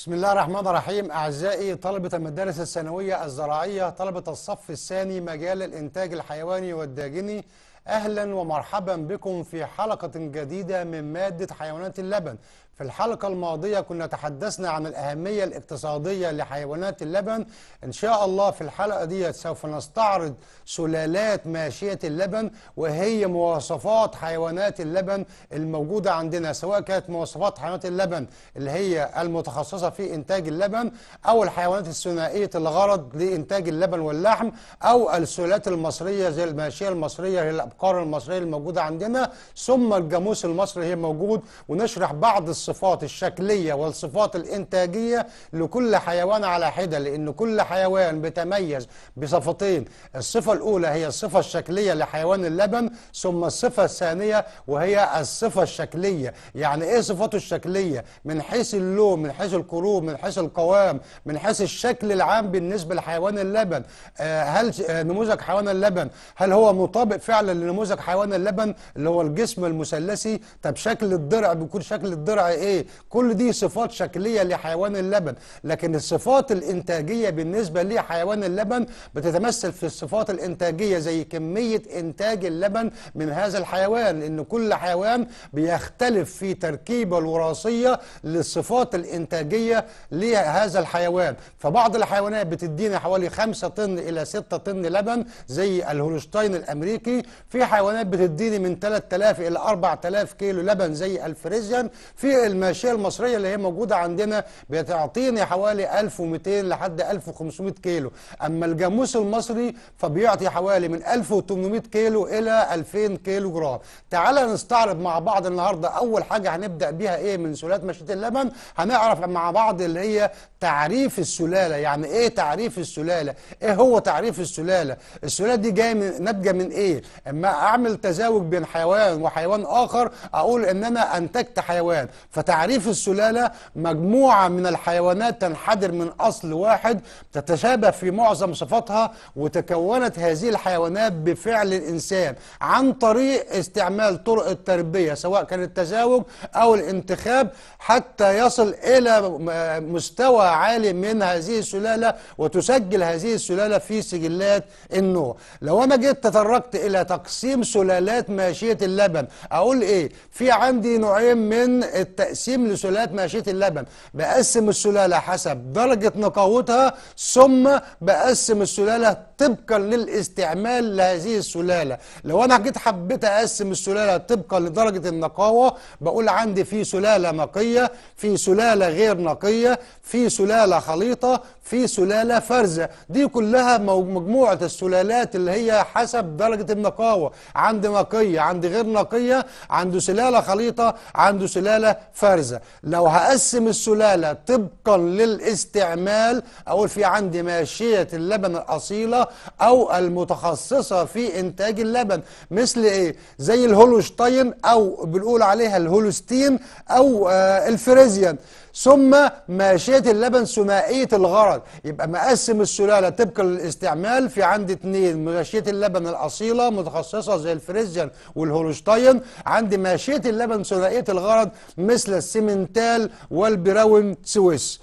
بسم الله الرحمن الرحيم أعزائي طلبة المدارس الثانوية الزراعية طلبة الصف الثاني مجال الإنتاج الحيواني والداجني أهلا ومرحبا بكم في حلقة جديدة من مادة حيوانات اللبن في الحلقة الماضية كنا تحدثنا عن الأهمية الاقتصادية لحيوانات اللبن إن شاء الله في الحلقة دي سوف نستعرض سلالات ماشية اللبن وهي مواصفات حيوانات اللبن الموجودة عندنا سواء كانت مواصفات حيوانات اللبن اللي هي المتخصصة في إنتاج اللبن أو الحيوانات الثنائية الغرض لإنتاج اللبن واللحم أو السلالات المصرية زي الماشية المصرية هي الأبقار المصرية الموجودة عندنا ثم الجاموس المصري هي موجود ونشرح بعض الص الصفات الشكلية والصفات الإنتاجية لكل حيوان على حدة لأن كل حيوان بيتميز بصفتين الصفة الأولى هي الصفة الشكلية لحيوان اللبن ثم الصفة الثانية وهي الصفة الشكلية يعني إيه صفاته الشكلية من حيث اللون من حيث الكروب من حيث القوام من حيث الشكل العام بالنسبة لحيوان اللبن آه، هل آه، نموذج حيوان اللبن هل هو مطابق فعلا لنموذج حيوان اللبن اللي هو الجسم المثلثي طب شكل الدرع بيكون شكل الدرع ايه كل دي صفات شكليه لحيوان اللبن لكن الصفات الانتاجيه بالنسبه لحيوان اللبن بتتمثل في الصفات الانتاجيه زي كميه انتاج اللبن من هذا الحيوان لان كل حيوان بيختلف في تركيبه الوراثيه للصفات الانتاجيه لهذا الحيوان فبعض الحيوانات بتدينا حوالي 5 طن الى 6 طن لبن زي الهولشتاين الامريكي في حيوانات بتديني من 3000 الى 4000 كيلو لبن زي الفريزيان في الماشيه المصريه اللي هي موجوده عندنا بتعطيني حوالي 1200 لحد 1500 كيلو اما الجاموس المصري فبيعطي حوالي من 1800 كيلو الى 2000 كيلو جرام تعال نستعرض مع بعض النهارده اول حاجه هنبدا بيها ايه من سلالات ماشية اللبن هنعرف مع بعض اللي هي تعريف السلاله يعني ايه تعريف السلاله ايه هو تعريف السلاله السلاله دي جايه من ناتجه من ايه اما اعمل تزاوج بين حيوان وحيوان اخر اقول ان انا انتجت حيوان فتعريف السلالة مجموعة من الحيوانات تنحدر من أصل واحد تتشابه في معظم صفاتها وتكونت هذه الحيوانات بفعل الإنسان عن طريق استعمال طرق التربية سواء كان التزاوج أو الانتخاب حتى يصل إلى مستوى عالي من هذه السلالة وتسجل هذه السلالة في سجلات النوع لو أنا جيت تطرقت إلى تقسيم سلالات ماشية اللبن أقول إيه في عندي نوعين من الت تقسيم لسلالات ماشية اللبن بقسم السلالة حسب درجة نقاوتها ثم بقسم السلالة طبقا للاستعمال لهذه السلاله لو انا جيت حبيت اقسم السلاله طبقا لدرجه النقاوه بقول عندي في سلاله نقيه في سلاله غير نقيه في سلاله خليطه في سلاله فرزه دي كلها مجموعه السلالات اللي هي حسب درجه النقاوه عند نقيه عند غير نقيه عنده سلاله خليطه عنده سلاله فرزه لو هقسم السلاله طبقا للاستعمال اقول في عندي ماشيه اللبن الاصيله أو المتخصصة في إنتاج اللبن مثل إيه؟ زي الهولوشتاين أو بنقول عليها الهولوستين أو آه الفريزيان ثم ماشية اللبن ثنائية الغرض يبقى مقسم السلالة طبقا للاستعمال في عندي اتنين ماشية اللبن الأصيلة متخصصة زي الفريزيان والهولوشتاين عندي ماشية اللبن ثنائية الغرض مثل السيمنتال والبراون سويس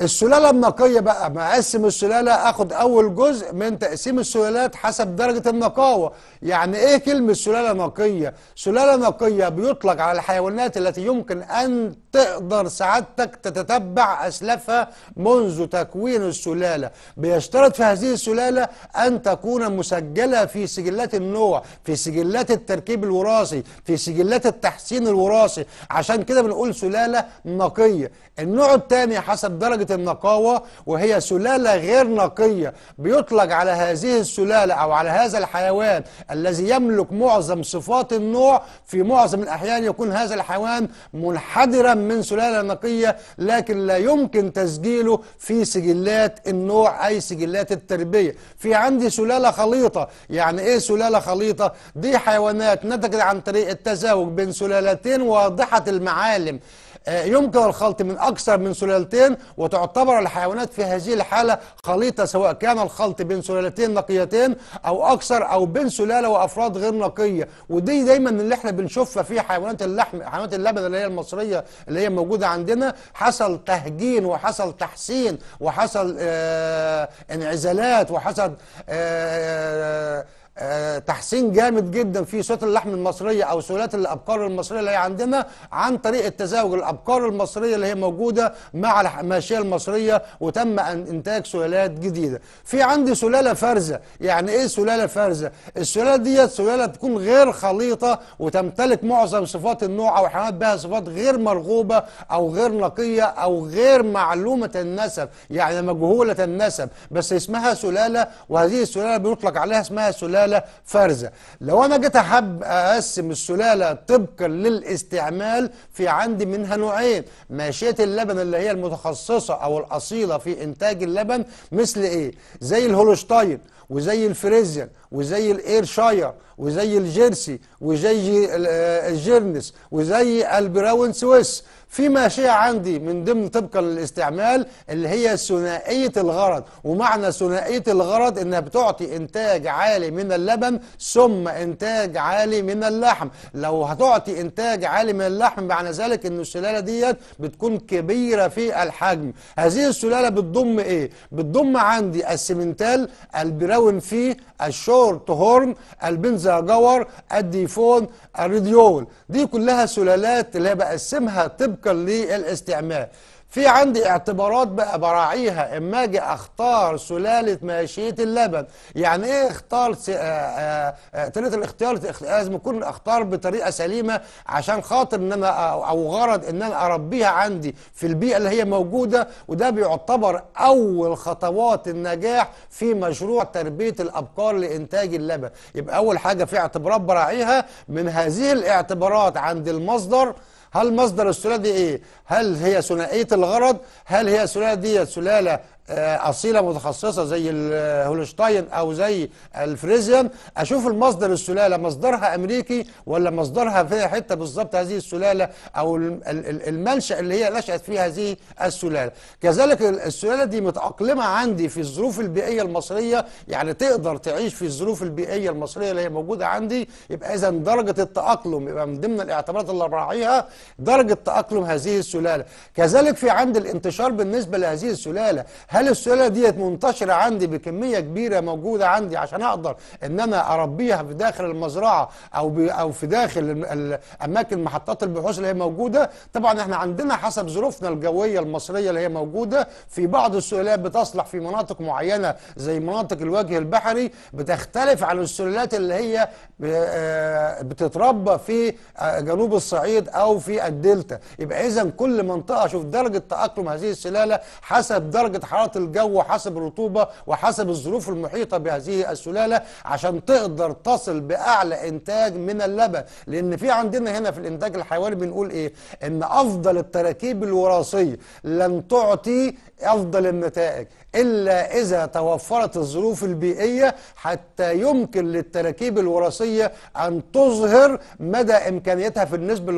السلاله النقيه بقى مقسم السلاله اخد اول جزء من تقسيم السلالات حسب درجه النقاوه يعني ايه كلمه سلاله نقيه سلاله نقيه بيطلق على الحيوانات التي يمكن ان تقدر سعادتك تتتبع أسلافها منذ تكوين السلالة بيشترط في هذه السلالة أن تكون مسجلة في سجلات النوع في سجلات التركيب الوراثي في سجلات التحسين الوراثي عشان كده بنقول سلالة نقية النوع الثاني حسب درجة النقاوة وهي سلالة غير نقية بيطلق على هذه السلالة أو على هذا الحيوان الذي يملك معظم صفات النوع في معظم الأحيان يكون هذا الحيوان منحدرا من سلالة نقية لكن لا يمكن تسجيله في سجلات النوع أي سجلات التربية في عندي سلالة خليطة يعني إيه سلالة خليطة؟ دي حيوانات نتجت عن طريق التزاوج بين سلالتين واضحة المعالم آه، يمكن الخلط من أكثر من سلالتين وتعتبر الحيوانات في هذه الحالة خليطة سواء كان الخلط بين سلالتين نقيتين أو أكثر أو بين سلالة وأفراد غير نقية ودي دايما اللي احنا بنشوفها في حيوانات اللحم حيوانات اللبن اللي هي المصرية اللي هي موجودة عندنا حصل تهجين وحصل تحسين وحصل آه، انعزالات وحصل آه، آه، تحسين جامد جدا في سلاله اللحم المصريه او سلات الابقار المصريه اللي هي عندنا عن طريق التزاوج الابقار المصريه اللي هي موجوده مع الماشيه المصريه وتم انتاج سلالات جديده. في عندي سلاله فارزه، يعني ايه سلاله فارزه؟ السلاله ديت سلاله تكون غير خليطه وتمتلك معظم صفات النوع او حيوانات بها صفات غير مرغوبه او غير نقيه او غير معلومه النسب، يعني مجهوله النسب، بس اسمها سلاله وهذه السلاله بيطلق عليها اسمها سلاله سلالة فارزة لو أنا جيت أحب أقسم السلالة طبقا للاستعمال في عندي منها نوعين ماشية اللبن اللي هي المتخصصة أو الأصيلة في إنتاج اللبن مثل إيه زي الهولشتاين وزي الفريزيان وزي الايرشاير وزي الجيرسي وزي آه، الجيرنس وزي البراون سويس في ماشية عندي من ضمن طبقا للاستعمال اللي هي ثنائية الغرض ومعنى ثنائية الغرض انها بتعطي انتاج عالي من اللبن ثم انتاج عالي من اللحم لو هتعطي انتاج عالي من اللحم معنى ذلك ان السلالة ديت بتكون كبيرة في الحجم هذه السلالة بتضم ايه بتضم عندي السمنتال البراون فيه الشورت هورن البنزا جور الديفون الريديول دي كلها سلالات اللي بقسمها طب طبقا للاستعمال في عندي اعتبارات بقى براعيها اما اجي اختار سلاله ماشيه اللبن يعني ايه اختار طريقه آه، آه، آه، الاختيار لازم اكون اختار بطريقه سليمه عشان خاطر ان انا او غرض ان انا اربيها عندي في البيئه اللي هي موجوده وده بيعتبر اول خطوات النجاح في مشروع تربيه الابقار لانتاج اللبن يبقى اول حاجه في اعتبارات براعيها من هذه الاعتبارات عند المصدر هل مصدر السلاله دي ايه هل هي ثنائيه الغرض هل هي السلاله دي سلاله آه، اصيله متخصصه زي الهولشتاين آه، او زي الفريزيان اشوف المصدر السلاله مصدرها امريكي ولا مصدرها في حته بالظبط هذه السلاله او المنشا اللي هي نشات فيه هذه السلاله كذلك السلاله دي متاقلمه عندي في الظروف البيئيه المصريه يعني تقدر تعيش في الظروف البيئيه المصريه اللي هي موجوده عندي يبقى اذا درجه التاقلم يبقى من ضمن الاعتبارات اللي براعيها درجه تاقلم هذه السلاله كذلك في عند الانتشار بالنسبه لهذه السلاله هل السلالة ديت منتشرة عندي بكمية كبيرة موجودة عندي عشان أقدر إن أنا أربيها في داخل المزرعة أو أو في داخل أماكن محطات البحوث اللي هي موجودة طبعا إحنا عندنا حسب ظروفنا الجوية المصرية اللي هي موجودة في بعض السلالات بتصلح في مناطق معينة زي مناطق الوجه البحري بتختلف عن السلالات اللي هي آه، بتتربى في آه، جنوب الصعيد أو في الدلتا يبقى إذا كل منطقة شوف درجة تأقلم هذه السلالة حسب درجة حرارة اختلاط الجو حسب الرطوبه وحسب الظروف المحيطه بهذه السلاله عشان تقدر تصل باعلى انتاج من اللبن لان في عندنا هنا في الانتاج الحيواني بنقول ايه ان افضل التراكيب الوراثيه لن تعطي أفضل النتائج إلا إذا توفرت الظروف البيئية حتى يمكن للتراكيب الوراثية أن تظهر مدى إمكانيتها في النسبة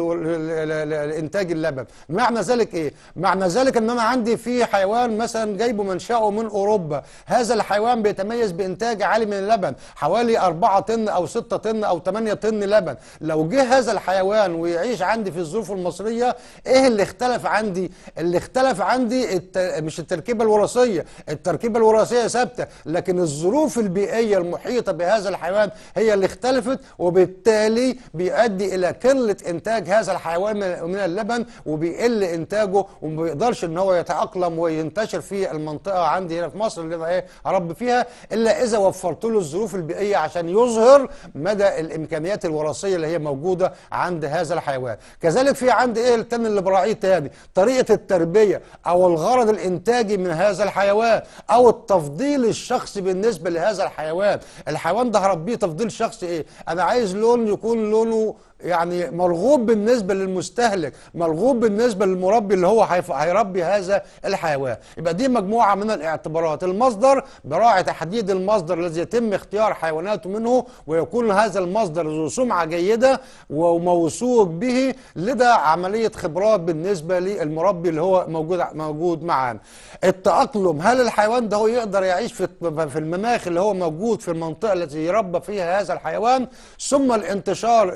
لإنتاج اللبن معنى ذلك إيه؟ معنى ذلك أن أنا عندي في حيوان مثلا جايبه منشأه من أوروبا هذا الحيوان بيتميز بإنتاج عالي من اللبن حوالي 4 طن أو 6 طن أو 8 طن لبن لو جه هذا الحيوان ويعيش عندي في الظروف المصرية إيه اللي اختلف عندي؟ اللي اختلف عندي الت... مش التركيبه الوراثيه التركيبه الوراثيه ثابته لكن الظروف البيئيه المحيطه بهذا الحيوان هي اللي اختلفت وبالتالي بيؤدي الى قله انتاج هذا الحيوان من اللبن وبيقل انتاجه وما بيقدرش ان هو يتاقلم وينتشر في المنطقه عندي هنا في مصر اللي انا ايه اربي فيها الا اذا وفرت له الظروف البيئيه عشان يظهر مدى الامكانيات الوراثيه اللي هي موجوده عند هذا الحيوان كذلك في عند ايه التاني اللي براعيه تاني طريقه التربيه او الغرض الانتاجي الانتاجي من هذا الحيوان او التفضيل الشخصي بالنسبه لهذا الحيوان الحيوان ده هربيه تفضيل شخصي ايه انا عايز لون يكون لونه يعني مرغوب بالنسبه للمستهلك مرغوب بالنسبه للمربي اللي هو هيربي هذا الحيوان يبقى دي مجموعه من الاعتبارات المصدر براعي تحديد المصدر الذي يتم اختيار حيواناته منه ويكون هذا المصدر ذو سمعه جيده وموثوق به لدى عمليه خبرات بالنسبه للمربي اللي هو موجود موجود معانا التاقلم هل الحيوان ده هو يقدر يعيش في في المناخ اللي هو موجود في المنطقه التي يربى فيها هذا الحيوان ثم الانتشار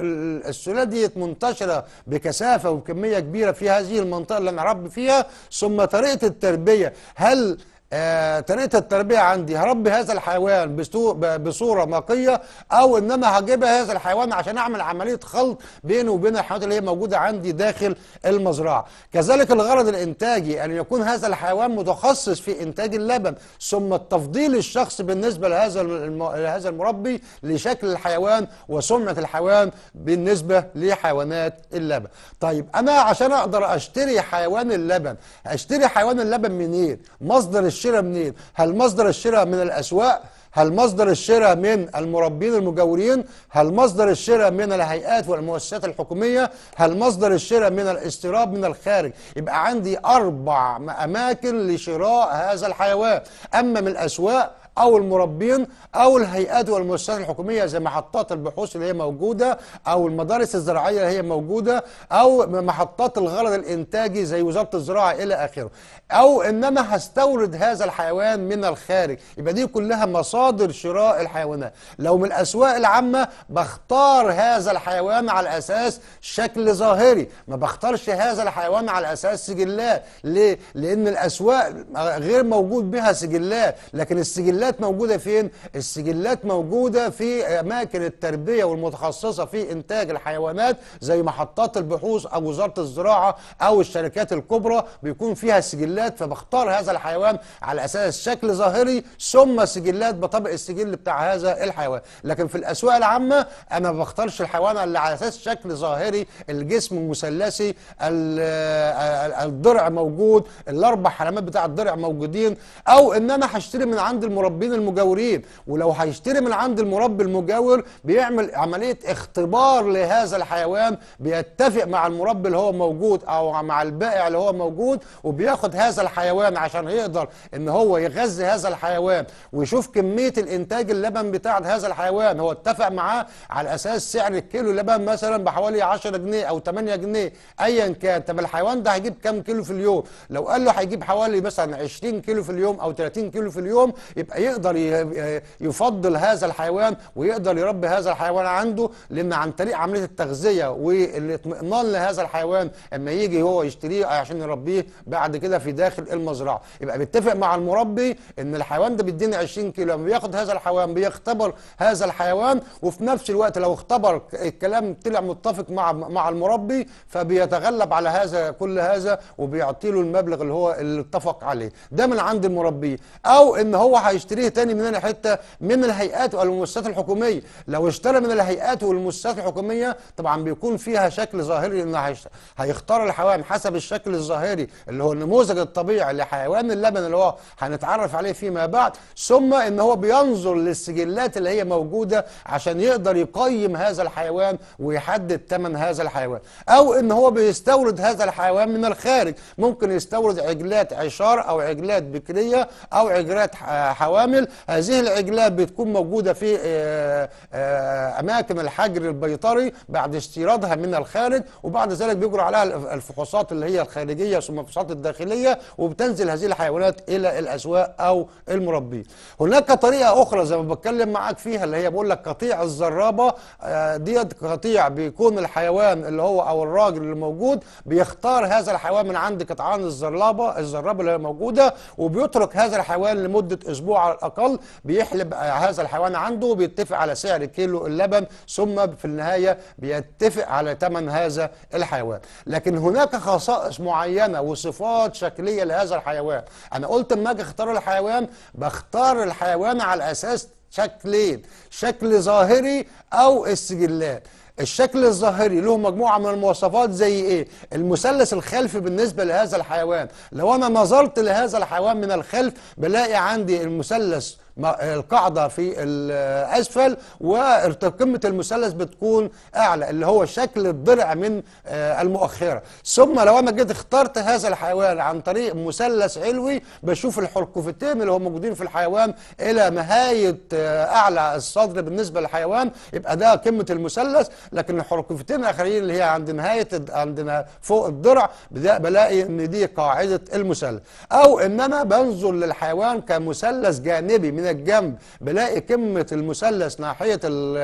السلال دي منتشرة بكثافة وكميه كبيرة في هذه المنطقة اللي أنا فيها ثم طريقة التربية هل آه، تنيت طريقه التربيه عندي هربي هذا الحيوان بصوره نقيه او انما هجيب هذا الحيوان عشان اعمل عمليه خلط بينه وبين الحيوانات اللي هي موجوده عندي داخل المزرعه كذلك الغرض الانتاجي ان يكون هذا الحيوان متخصص في انتاج اللبن ثم التفضيل الشخصي بالنسبه لهذا لهذا المربي لشكل الحيوان وسمعه الحيوان بالنسبه لحيوانات اللبن طيب انا عشان اقدر اشتري حيوان اللبن اشتري حيوان اللبن منين إيه؟ مصدر الش... الشراء منين؟ هل مصدر الشراء من الاسواق؟ هل مصدر الشراء من المربين المجاورين؟ هل مصدر الشراء من الهيئات والمؤسسات الحكومية؟ هل مصدر الشراء من الاستيراد من الخارج؟ يبقى عندي أربع أماكن لشراء هذا الحيوان، أما من الأسواق او المربين او الهيئات والمؤسسات الحكوميه زي محطات البحوث اللي هي موجوده او المدارس الزراعيه اللي هي موجوده او محطات الغرض الانتاجي زي وزاره الزراعه الى اخره او ان انا هستورد هذا الحيوان من الخارج يبقى دي كلها مصادر شراء الحيوانات لو من الاسواق العامه بختار هذا الحيوان على اساس شكل ظاهري ما بختارش هذا الحيوان على اساس سجلات ليه لان الاسواق غير موجود بها سجلات لكن السجلات السجلات موجودة فين؟ السجلات موجودة في أماكن التربية والمتخصصة في إنتاج الحيوانات زي محطات البحوث أو وزارة الزراعة أو الشركات الكبرى بيكون فيها سجلات فبختار هذا الحيوان على أساس شكل ظاهري ثم سجلات بطبق السجل بتاع هذا الحيوان لكن في الأسواق العامة أنا ما بختارش الحيوان اللي على أساس شكل ظاهري الجسم المثلثي الدرع موجود الأربع حلمات بتاع الدرع موجودين أو إن أنا هشتري من عند المربى المربين المجاورين ولو هيشتري من عند المربي المجاور بيعمل عمليه اختبار لهذا الحيوان بيتفق مع المربي اللي هو موجود او مع البائع اللي هو موجود وبياخد هذا الحيوان عشان يقدر ان هو يغذي هذا الحيوان ويشوف كميه الانتاج اللبن بتاع هذا الحيوان هو اتفق معاه على اساس سعر الكيلو لبن مثلا بحوالي 10 جنيه او 8 جنيه ايا كان طب الحيوان ده هيجيب كام كيلو في اليوم لو قال له هيجيب حوالي مثلا 20 كيلو في اليوم او 30 كيلو في اليوم يبقى يقدر يفضل هذا الحيوان ويقدر يربي هذا الحيوان عنده لان عن طريق عمليه التغذيه والاطمئنان لهذا الحيوان اما يجي هو يشتريه عشان يربيه بعد كده في داخل المزرعه يبقى بيتفق مع المربي ان الحيوان ده بيديني 20 كيلو بياخد هذا الحيوان بيختبر هذا الحيوان وفي نفس الوقت لو اختبر الكلام طلع متفق مع مع المربي فبيتغلب على هذا كل هذا وبيعطي له المبلغ اللي هو اللي اتفق عليه ده من عند المربي او ان هو هيشتري يشتريه تاني من حته من الهيئات والمؤسسات الحكوميه لو اشترى من الهيئات والمؤسسات الحكوميه طبعا بيكون فيها شكل ظاهري انه هيختار الحيوان حسب الشكل الظاهري اللي هو النموذج الطبيعي لحيوان اللبن اللي هو هنتعرف عليه فيما بعد ثم ان هو بينظر للسجلات اللي هي موجوده عشان يقدر يقيم هذا الحيوان ويحدد ثمن هذا الحيوان او ان هو بيستورد هذا الحيوان من الخارج ممكن يستورد عجلات عشار او عجلات بكريه او عجلات حوام العوامل هذه العجلات بتكون موجودة في آه، آه، أماكن الحجر البيطري بعد استيرادها من الخارج وبعد ذلك بيجرى عليها الفحوصات اللي هي الخارجية ثم الفحوصات الداخلية وبتنزل هذه الحيوانات إلى الأسواق أو المربي هناك طريقة أخرى زي ما بتكلم معاك فيها اللي هي بقول لك قطيع الزرابة آه، ديت قطيع بيكون الحيوان اللي هو أو الراجل اللي موجود بيختار هذا الحيوان من عند قطعان الزرابة الزرابة اللي هي موجودة وبيترك هذا الحيوان لمدة أسبوع على الاقل بيحلب هذا الحيوان عنده وبيتفق على سعر كيلو اللبن ثم في النهايه بيتفق على ثمن هذا الحيوان لكن هناك خصائص معينه وصفات شكليه لهذا الحيوان انا قلت اما اجي اختار الحيوان بختار الحيوان على اساس شكلين شكل ظاهري او السجلات الشكل الظاهري له مجموعه من المواصفات زي ايه المثلث الخلفي بالنسبه لهذا الحيوان لو انا نظرت لهذا الحيوان من الخلف بلاقي عندي المثلث القاعدة في الأسفل وقمة المثلث بتكون أعلى اللي هو شكل الضلع من آه، المؤخرة ثم لو أنا جيت اخترت هذا الحيوان عن طريق مثلث علوي بشوف الحركفتين اللي هم موجودين في الحيوان إلى نهاية آه، أعلى الصدر بالنسبة للحيوان يبقى ده قمة المثلث لكن الحركفتين الآخرين اللي هي عند نهاية عندنا فوق الضلع بلاقي إن دي قاعدة المثلث أو إن أنا بنظر للحيوان كمثلث جانبي من من الجنب بلاقي قمه المثلث ناحيه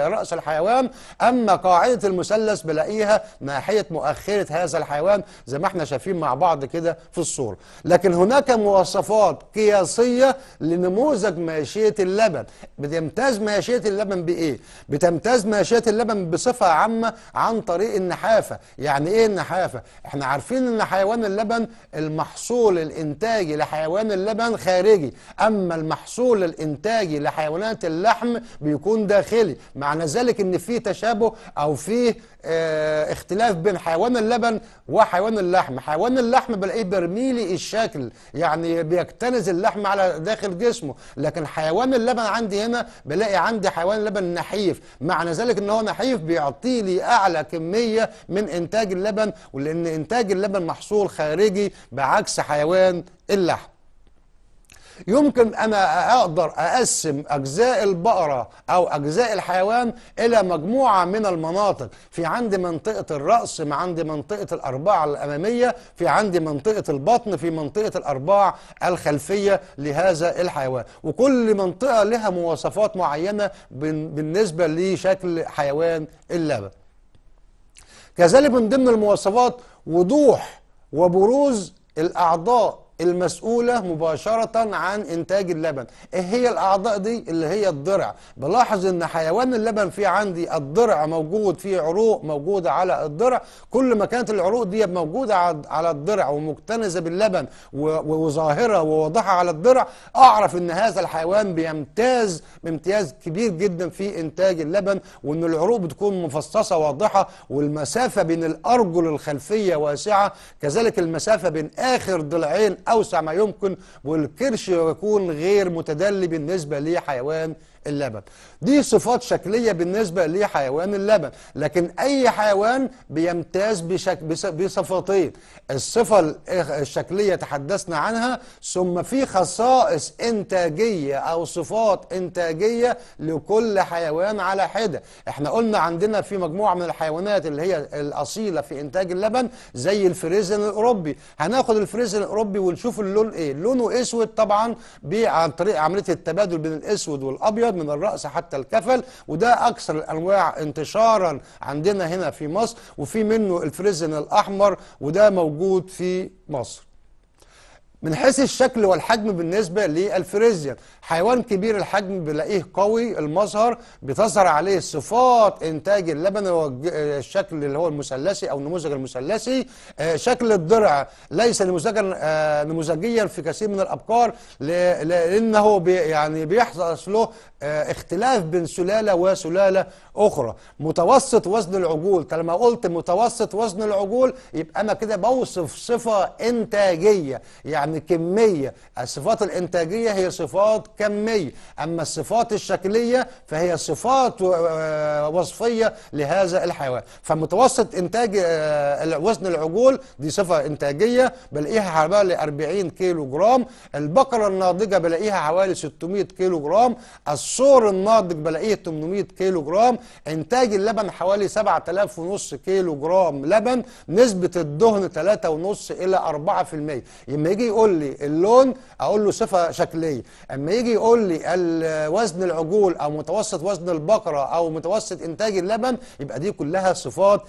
راس الحيوان اما قاعده المثلث بلاقيها ناحيه مؤخره هذا الحيوان زي ما احنا شايفين مع بعض كده في الصوره لكن هناك مواصفات قياسيه لنموذج ماشيه اللبن بتمتاز ماشيه اللبن بايه بتمتاز ماشيه اللبن بصفه عامه عن طريق النحافه يعني ايه النحافه احنا عارفين ان حيوان اللبن المحصول الانتاجي لحيوان اللبن خارجي اما المحصول الانتاجي انتاجي لحيوانات اللحم بيكون داخلي معنى ذلك ان في تشابه او في اه اختلاف بين حيوان اللبن وحيوان اللحم حيوان اللحم بلاقيه برميلي الشكل يعني بيكتنز اللحم على داخل جسمه لكن حيوان اللبن عندي هنا بلاقي عندي حيوان اللبن نحيف معنى ذلك ان هو نحيف بيعطي لي اعلى كميه من انتاج اللبن ولان انتاج اللبن محصول خارجي بعكس حيوان اللحم يمكن أنا أقدر أقسم أجزاء البقرة أو أجزاء الحيوان إلى مجموعة من المناطق في عندي منطقة الرأس عندي منطقة الأرباع الأمامية في عندي منطقة البطن في منطقة الأرباع الخلفية لهذا الحيوان وكل منطقة لها مواصفات معينة بالنسبة لشكل حيوان اللبن كذلك من ضمن المواصفات وضوح وبروز الأعضاء المسؤولة مباشرة عن إنتاج اللبن إيه هي الأعضاء دي اللي هي الضرع بلاحظ إن حيوان اللبن فيه عندي الضرع موجود فيه عروق موجودة على الضرع كل ما كانت العروق دي موجودة على الضرع ومكتنزة باللبن وظاهرة وواضحة على الضرع أعرف إن هذا الحيوان بيمتاز بامتياز كبير جدا في إنتاج اللبن وإن العروق بتكون مفصصة واضحة والمسافة بين الأرجل الخلفية واسعة كذلك المسافة بين آخر ضلعين اوسع ما يمكن والكرش يكون غير متدلي بالنسبه لحيوان اللبن دي صفات شكلية بالنسبة لحيوان اللبن لكن أي حيوان بيمتاز بشك... بصفتين الصفة الشكلية تحدثنا عنها ثم في خصائص إنتاجية أو صفات إنتاجية لكل حيوان على حدة احنا قلنا عندنا في مجموعة من الحيوانات اللي هي الأصيلة في إنتاج اللبن زي الفريزن الأوروبي هناخد الفريزن الأوروبي ونشوف اللون إيه لونه أسود طبعا عن طريق عملية التبادل بين الأسود والأبيض من الرأس حتى الكفل وده أكثر الأنواع انتشارا عندنا هنا في مصر وفي منه الفريزن الأحمر وده موجود في مصر من حيث الشكل والحجم بالنسبة للفريزيا حيوان كبير الحجم بلاقيه قوي المظهر بتظهر عليه صفات إنتاج اللبن الشكل آه، اللي هو المثلثي أو النموذج المثلثي آه، شكل الدرع ليس نموذجا آه، نموذجيا في كثير من الأبقار لأنه يعني بيحصل له اختلاف بين سلالة وسلالة أخرى متوسط وزن العجول لما قلت متوسط وزن العجول يبقى أنا كده بوصف صفة إنتاجية يعني يعني كمية الصفات الإنتاجية هي صفات كمية أما الصفات الشكلية فهي صفات آه، آه، وصفية لهذا الحيوان فمتوسط إنتاج آه، وزن العجول دي صفة إنتاجية بلاقيها حوالي 40 كيلو جرام البقرة الناضجة بلاقيها حوالي 600 كيلو جرام الصور الناضج بلاقيه 800 كيلو جرام إنتاج اللبن حوالي 7000 ونص كيلو جرام لبن نسبة الدهن 3.5 إلى 4% لما يجي يقول لي اللون اقول له صفه شكليه اما يجي يقول لي وزن العجول او متوسط وزن البقره او متوسط انتاج اللبن يبقى دي كلها صفات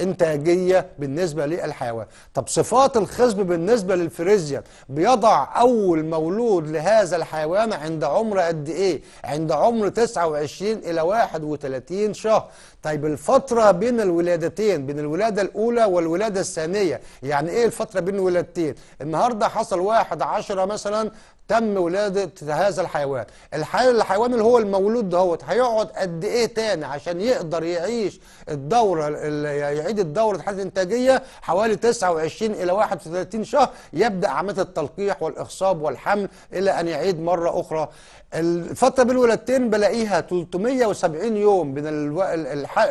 انتاجيه بالنسبه للحيوان طب صفات الخصب بالنسبه للفريزيا بيضع اول مولود لهذا الحيوان عند عمر قد ايه عند عمر 29 الى 31 شهر طيب الفتره بين الولادتين بين الولاده الاولى والولاده الثانيه يعني ايه الفتره بين الولادتين النهارده حصل واحد عشرة مثلا تم ولاده هذا الحيوان الحيوان اللي هو المولود دهوت هيقعد قد ايه تاني عشان يقدر يعيش الدوره يعيد الدوره الحاله الانتاجيه حوالي 29 الى 31 شهر يبدا عمليه التلقيح والاخصاب والحمل الى ان يعيد مره اخرى الفتره بين الولادتين بلاقيها 370 يوم بين الو... الح...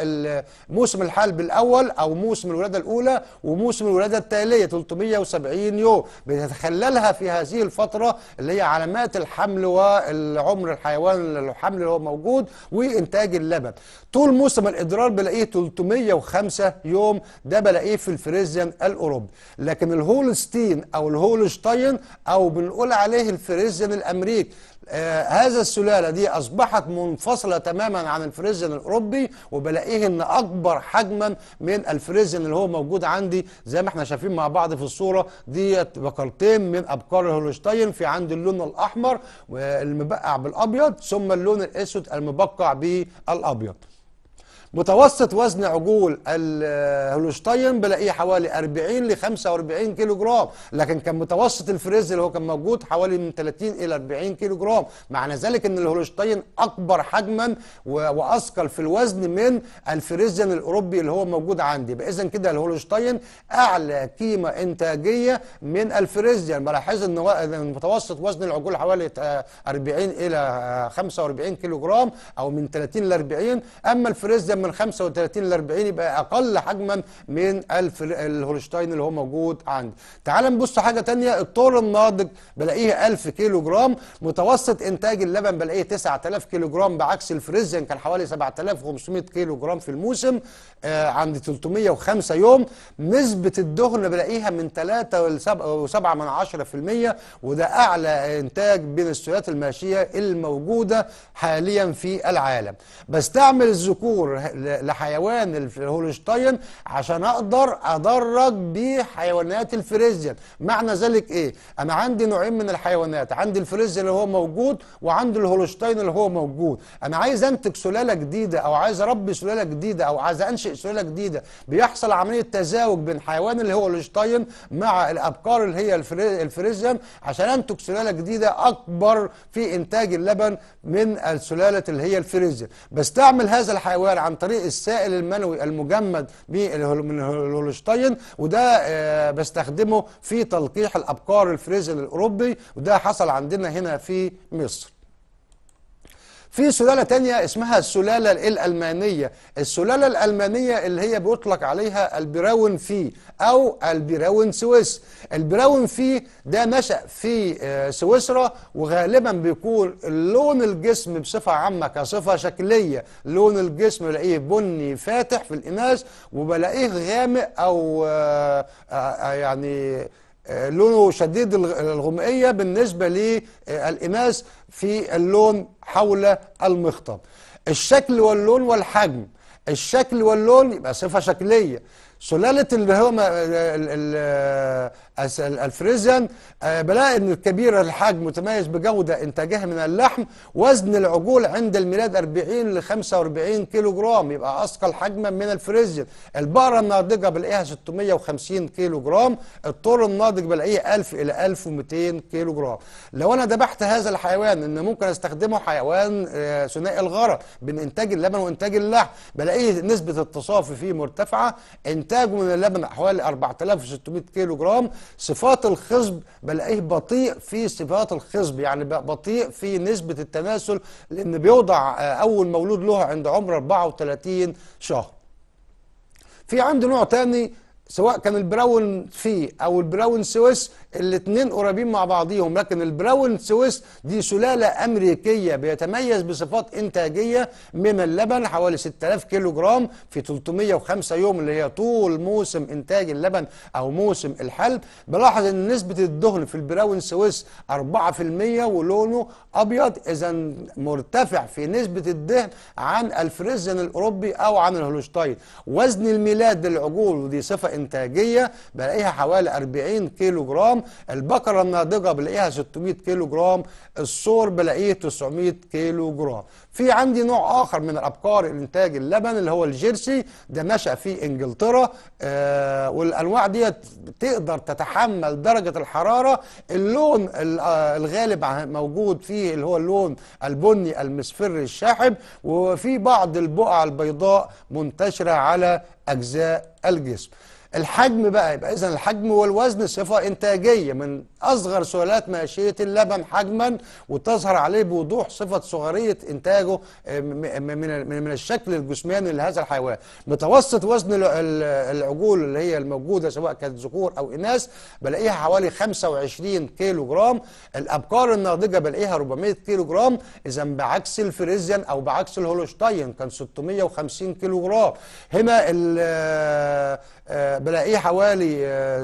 موسم الحلب الاول او موسم الولاده الاولى وموسم الولاده التاليه 370 يوم بنتخللها في هذه الفتره اللي هي علامات الحمل والعمر الحيوان الحمل اللي هو موجود وانتاج اللبن طول موسم الادرار بلاقيه 305 يوم ده بلاقيه في الفريزيان الاوروبي لكن الهولستين او الهولشتاين او بنقول عليه الفريزيان الامريكي آه، هذا السلاله دي اصبحت منفصله تماما عن الفريزن الاوروبي وبلاقيه ان اكبر حجما من الفريزن اللي هو موجود عندي زي ما احنا شايفين مع بعض في الصوره ديت بقرتين من ابقار الهولشتاين في عندي اللون الاحمر المبقع بالابيض ثم اللون الاسود المبقع بالابيض متوسط وزن عجول الهولشتاين بلاقيه حوالي 40 ل 45 كيلو جرام لكن كان متوسط الفريز اللي هو كان موجود حوالي من 30 الى 40 كيلو جرام معنى ذلك ان الهولشتاين اكبر حجما واثقل في الوزن من الفريزيان الاوروبي اللي هو موجود عندي يبقى اذا كده الهولشتاين اعلى قيمه انتاجيه من الفريزيان بلاحظ ان متوسط وزن العجول حوالي 40 الى 45 كيلو جرام او من 30 ل 40 اما الفريزيان من 35 ل 40 يبقى اقل حجما من الف الهولشتاين اللي هو موجود عندي تعال نبص حاجه ثانيه الطور الناضج بلاقيه 1000 كيلو جرام متوسط انتاج اللبن بلاقيه 9000 كيلو جرام بعكس الفريزيان كان حوالي 7500 كيلو جرام في الموسم آه عند 305 يوم نسبه الدهن بلاقيها من 3 ل 7 وده اعلى انتاج بين السويات الماشيه الموجوده حاليا في العالم بستعمل الذكور لحيوان الهولشتاين عشان اقدر ادرج بيه حيوانات الفريزيان معنى ذلك ايه انا عندي نوعين من الحيوانات عندي الفريزيان اللي هو موجود وعندي الهولشتاين اللي هو موجود انا عايز انتج سلاله جديده او عايز اربي سلاله جديده او عايز انشئ سلاله جديده بيحصل عمليه تزاوج بين حيوان اللي هو الهولشتاين مع الابقار اللي هي الفريزيان عشان انتج سلاله جديده اكبر في انتاج اللبن من السلاله اللي هي الفريزيان بستعمل هذا الحيوان عن عن طريق السائل المنوي المجمد من الهولشتاين وده آه، بستخدمه في تلقيح الابقار الفريزل الاوروبي وده حصل عندنا هنا في مصر في سلالة تانية اسمها السلالة الألمانية السلالة الألمانية اللي هي بيطلق عليها البراون في أو البراون سويس البراون في ده نشأ في آه، سويسرا وغالبا بيكون لون الجسم بصفة عامة كصفة شكلية لون الجسم بلاقيه بني فاتح في الإناث وبلاقيه غامق أو آه، آه، يعني لونه شديد الغمقية بالنسبة للإناث في اللون حول المخطب الشكل واللون والحجم الشكل واللون يبقى صفة شكلية سلاله اللي هو الفريزيان آه، بلاقي ان الكبيره الحجم متميز بجوده انتاجها من اللحم وزن العجول عند الميلاد 40 ل 45 كيلو جرام يبقى اثقل حجما من الفريزيان البقره الناضجه بلاقيها 650 كيلو جرام الطور الناضج بلاقيه 1000 الى 1200 كيلو جرام لو انا ذبحت هذا الحيوان ان ممكن استخدمه حيوان آه، ثنائي الغرض بين انتاج اللبن وانتاج اللحم بلاقيه نسبه التصافي فيه مرتفعه الانتاج من اللبن حوالي 4600 كيلو جرام صفات الخصب بلاقيه بطيء في صفات الخصب يعني بطيء في نسبه التناسل لان بيوضع آه، اول مولود له عند عمر 34 شهر في عندي نوع تاني سواء كان البراون فيه او البراون سويس الاثنين قريبين مع بعضيهم لكن البراون سويس دي سلالة أمريكية بيتميز بصفات إنتاجية من اللبن حوالي 6000 كيلو جرام في 305 يوم اللي هي طول موسم إنتاج اللبن أو موسم الحلب بلاحظ أن نسبة الدهن في البراون سويس 4% ولونه أبيض إذا مرتفع في نسبة الدهن عن الفريزن الأوروبي أو عن الهولشتاين وزن الميلاد للعجول ودي صفة إنتاجية بلاقيها حوالي 40 كيلو جرام البقره الناضجه بلاقيها 600 كيلو جرام السور بلاقيه 900 كيلو جرام في عندي نوع اخر من الابقار انتاج اللبن اللي هو الجيرسي ده نشا في انجلترا آه والانواع ديت تقدر تتحمل درجه الحراره اللون آه، الغالب موجود فيه اللي هو اللون البني المسفر الشاحب وفي بعض البقع البيضاء منتشره على اجزاء الجسم الحجم بقى يبقى إذا الحجم والوزن صفة إنتاجية من أصغر سلالات ماشية اللبن حجما وتظهر عليه بوضوح صفة صغرية إنتاجه آه، من الشكل الجسماني لهذا الحيوان متوسط وزن العجول اللي هي الموجودة سواء كانت ذكور أو إناث بلاقيها حوالي 25 كيلو جرام الأبقار الناضجة بلاقيها 400 كيلو جرام إذا بعكس الفريزيان أو بعكس الهولشتاين كان 650 كيلو جرام هنا آه، آه، بلاقيه حوالي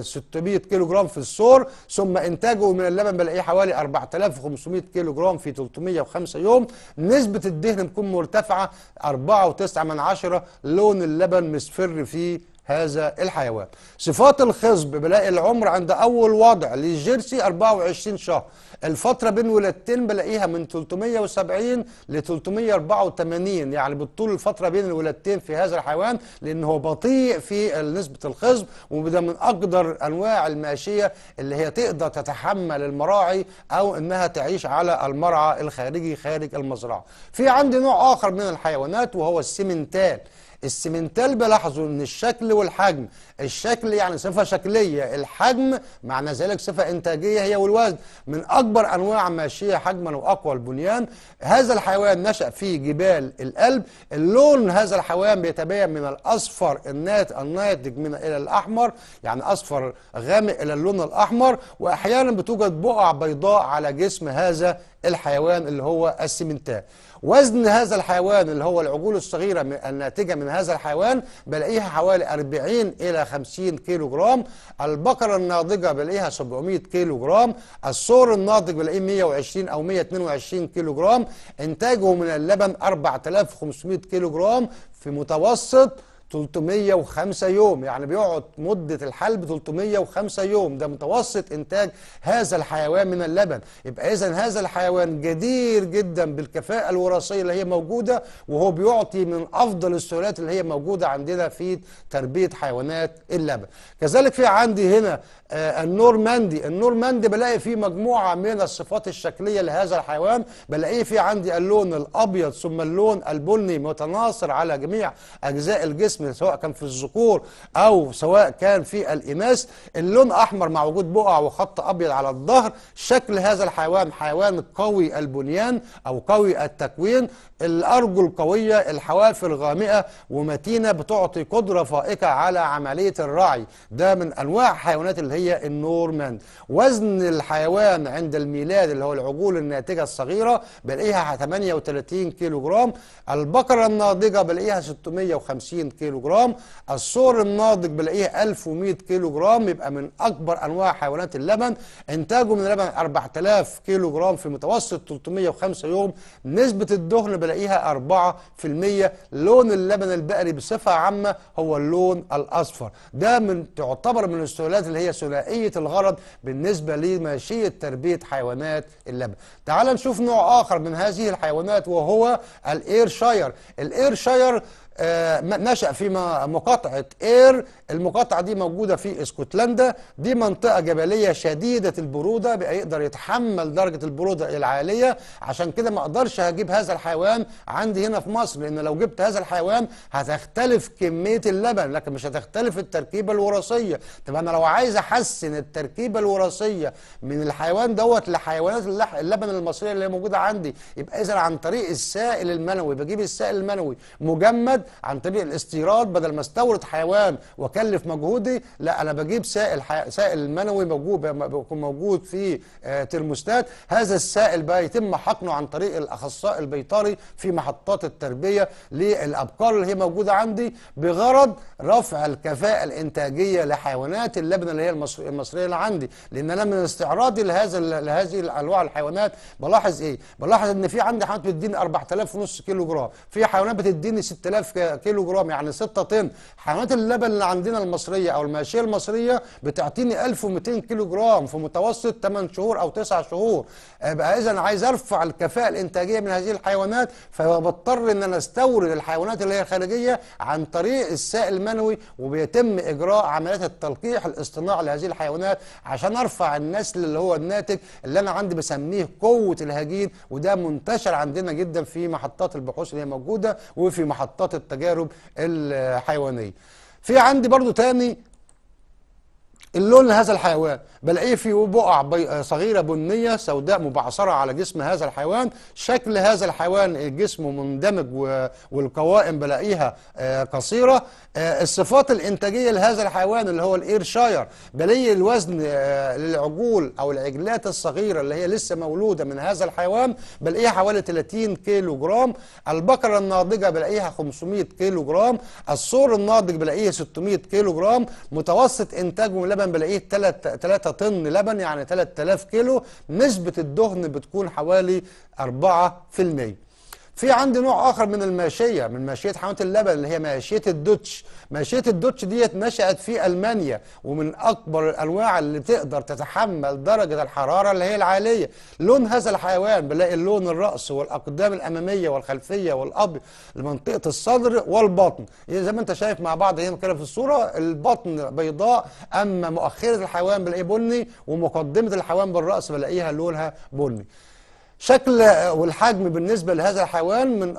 600 آه، كيلو جرام في السور ثم انتاجه من اللبن بلاقيه حوالي 4500 كيلو جرام في 305 يوم نسبه الدهن بتكون مرتفعه 4.9 لون اللبن مصفر فيه هذا الحيوان صفات الخصب بلاقي العمر عند اول وضع للجيرسي 24 شهر الفترة بين ولادتين بلاقيها من 370 ل 384 يعني بالطول الفترة بين الولادتين في هذا الحيوان لأن هو بطيء في نسبة الخصب وده من أقدر أنواع الماشية اللي هي تقدر تتحمل المراعي أو إنها تعيش على المرعى الخارجي خارج المزرعة في عندي نوع آخر من الحيوانات وهو السمنتال السمنتال بلاحظوا ان الشكل والحجم الشكل يعني صفة شكلية الحجم معنى ذلك صفة إنتاجية هي والوزن من أكبر أنواع ماشية حجما وأقوى البنيان هذا الحيوان نشأ في جبال القلب اللون هذا الحيوان بيتبين من الأصفر النات الناتج من إلى الأحمر يعني أصفر غامق إلى اللون الأحمر وأحيانا بتوجد بقع بيضاء على جسم هذا الحيوان اللي هو السمنتال وزن هذا الحيوان اللي هو العجول الصغيرة الناتجة من هذا الحيوان بلاقيها حوالي 40 إلى 50 كيلو جرام البقرة الناضجة بلاقيها 700 كيلو جرام الصور الناضج بلاقيه 120 أو 122 كيلو جرام إنتاجه من اللبن 4500 كيلو جرام في متوسط 305 يوم يعني بيقعد مدة الحلب 305 يوم ده متوسط إنتاج هذا الحيوان من اللبن يبقى إذا هذا الحيوان جدير جدا بالكفاءة الوراثية اللي هي موجودة وهو بيعطي من أفضل السهولات اللي هي موجودة عندنا في تربية حيوانات اللبن كذلك في عندي هنا آه، النورماندي النورماندي بلاقي فيه مجموعة من الصفات الشكلية لهذا الحيوان بلاقيه في عندي اللون الأبيض ثم اللون البني متناصر على جميع أجزاء الجسم الجسم سواء كان في الذكور او سواء كان في الاناث اللون احمر مع وجود بقع وخط ابيض على الظهر شكل هذا الحيوان حيوان قوي البنيان او قوي التكوين الأرجل القوية الحواف الغامئة ومتينة بتعطي قدرة فائقة على عملية الرعي ده من أنواع حيوانات اللي هي النورمان وزن الحيوان عند الميلاد اللي هو العجول الناتجة الصغيرة بلاقيها 38 كيلو جرام البقرة الناضجة بلاقيها 650 كيلو جرام الصور الناضج بلاقيها 1100 كيلو جرام يبقى من أكبر أنواع حيوانات اللبن إنتاجه من اللبن 4000 كيلو جرام في متوسط 305 يوم نسبة الدهن بلاقيها تلاقيها 4% لون اللبن البقري بصفة عامة هو اللون الأصفر ده من تعتبر من السلالات اللي هي ثنائية الغرض بالنسبة لماشية تربية حيوانات اللبن تعال نشوف نوع آخر من هذه الحيوانات وهو الإيرشاير الإيرشاير آه، نشأ في مقاطعة إير المقاطعة دي موجودة في اسكتلندا دي منطقة جبلية شديدة البرودة بيقدر يتحمل درجة البرودة العالية عشان كده ما اقدرش أجيب هذا الحيوان عندي هنا في مصر لأن لو جبت هذا الحيوان هتختلف كمية اللبن لكن مش هتختلف التركيبة الوراثية طب أنا لو عايز أحسن التركيبة الوراثية من الحيوان دوت لحيوانات اللبن المصرية اللي موجودة عندي يبقى إذا عن طريق السائل المنوي بجيب السائل المنوي مجمد الاستيراد عن طريق الاستيراد بدل ما استورد حيوان واكلف مجهودي لا انا بجيب سائل حي... سائل منوي موجود بيكون موجود في آه، ترموستات هذا السائل بقى يتم حقنه عن طريق الاخصائي البيطري في محطات التربيه للابقار اللي هي موجوده عندي بغرض رفع الكفاءه الانتاجيه لحيوانات اللبنه اللي هي المصريه اللي عندي لان انا من استعراضي لهذا لهذه الانواع الحيوانات بلاحظ ايه بلاحظ ان في عندي حيوانات بتديني 4000 ونص كيلو جرام في حيوانات بتديني 6000 كيلو جرام يعني 6 طن حيوانات اللبن اللي عندنا المصريه او الماشيه المصريه بتعطيني 1200 كيلو جرام في متوسط 8 شهور او 9 شهور يبقى اذا عايز ارفع الكفاءه الانتاجيه من هذه الحيوانات فبضطر ان انا استورد الحيوانات اللي هي الخارجيه عن طريق السائل المنوي وبيتم اجراء عمليات التلقيح الاصطناعي لهذه الحيوانات عشان ارفع النسل اللي هو الناتج اللي انا عندي بسميه قوه الهجين وده منتشر عندنا جدا في محطات البحوث اللي هي موجوده وفي محطات التجارب الحيوانيه في عندي برضو تاني اللون لهذا الحيوان بلاقيه في بقع صغيرة بنية سوداء مبعثرة على جسم هذا الحيوان شكل هذا الحيوان جسمه مندمج والقوائم بلاقيها آه، قصيرة آه، الصفات الإنتاجية لهذا الحيوان اللي هو الإيرشاير بلاقي الوزن آه، للعجول أو العجلات الصغيرة اللي هي لسه مولودة من هذا الحيوان بلاقيها حوالي 30 كيلو جرام البقرة الناضجة بلاقيها 500 كيلو جرام الصور الناضج بلاقيه 600 كيلو جرام متوسط انتاجه اللبن بلاقيه 3 3 طن لبن يعني 3000 كيلو نسبه الدهن بتكون حوالي 4% في عندي نوع اخر من الماشيه من ماشيه حيوانات اللبن اللي هي ماشيه الدوتش ماشيه الدوتش ديت نشات في المانيا ومن اكبر الانواع اللي بتقدر تتحمل درجه الحراره اللي هي العاليه لون هذا الحيوان بلاقي اللون الراس والاقدام الاماميه والخلفيه والابيض لمنطقه الصدر والبطن زي ما انت شايف مع بعض هنا كده في الصوره البطن بيضاء اما مؤخره الحيوان بلاقيه بني ومقدمه الحيوان بالراس بلاقيها لونها بني شكل والحجم بالنسبة لهذا الحيوان من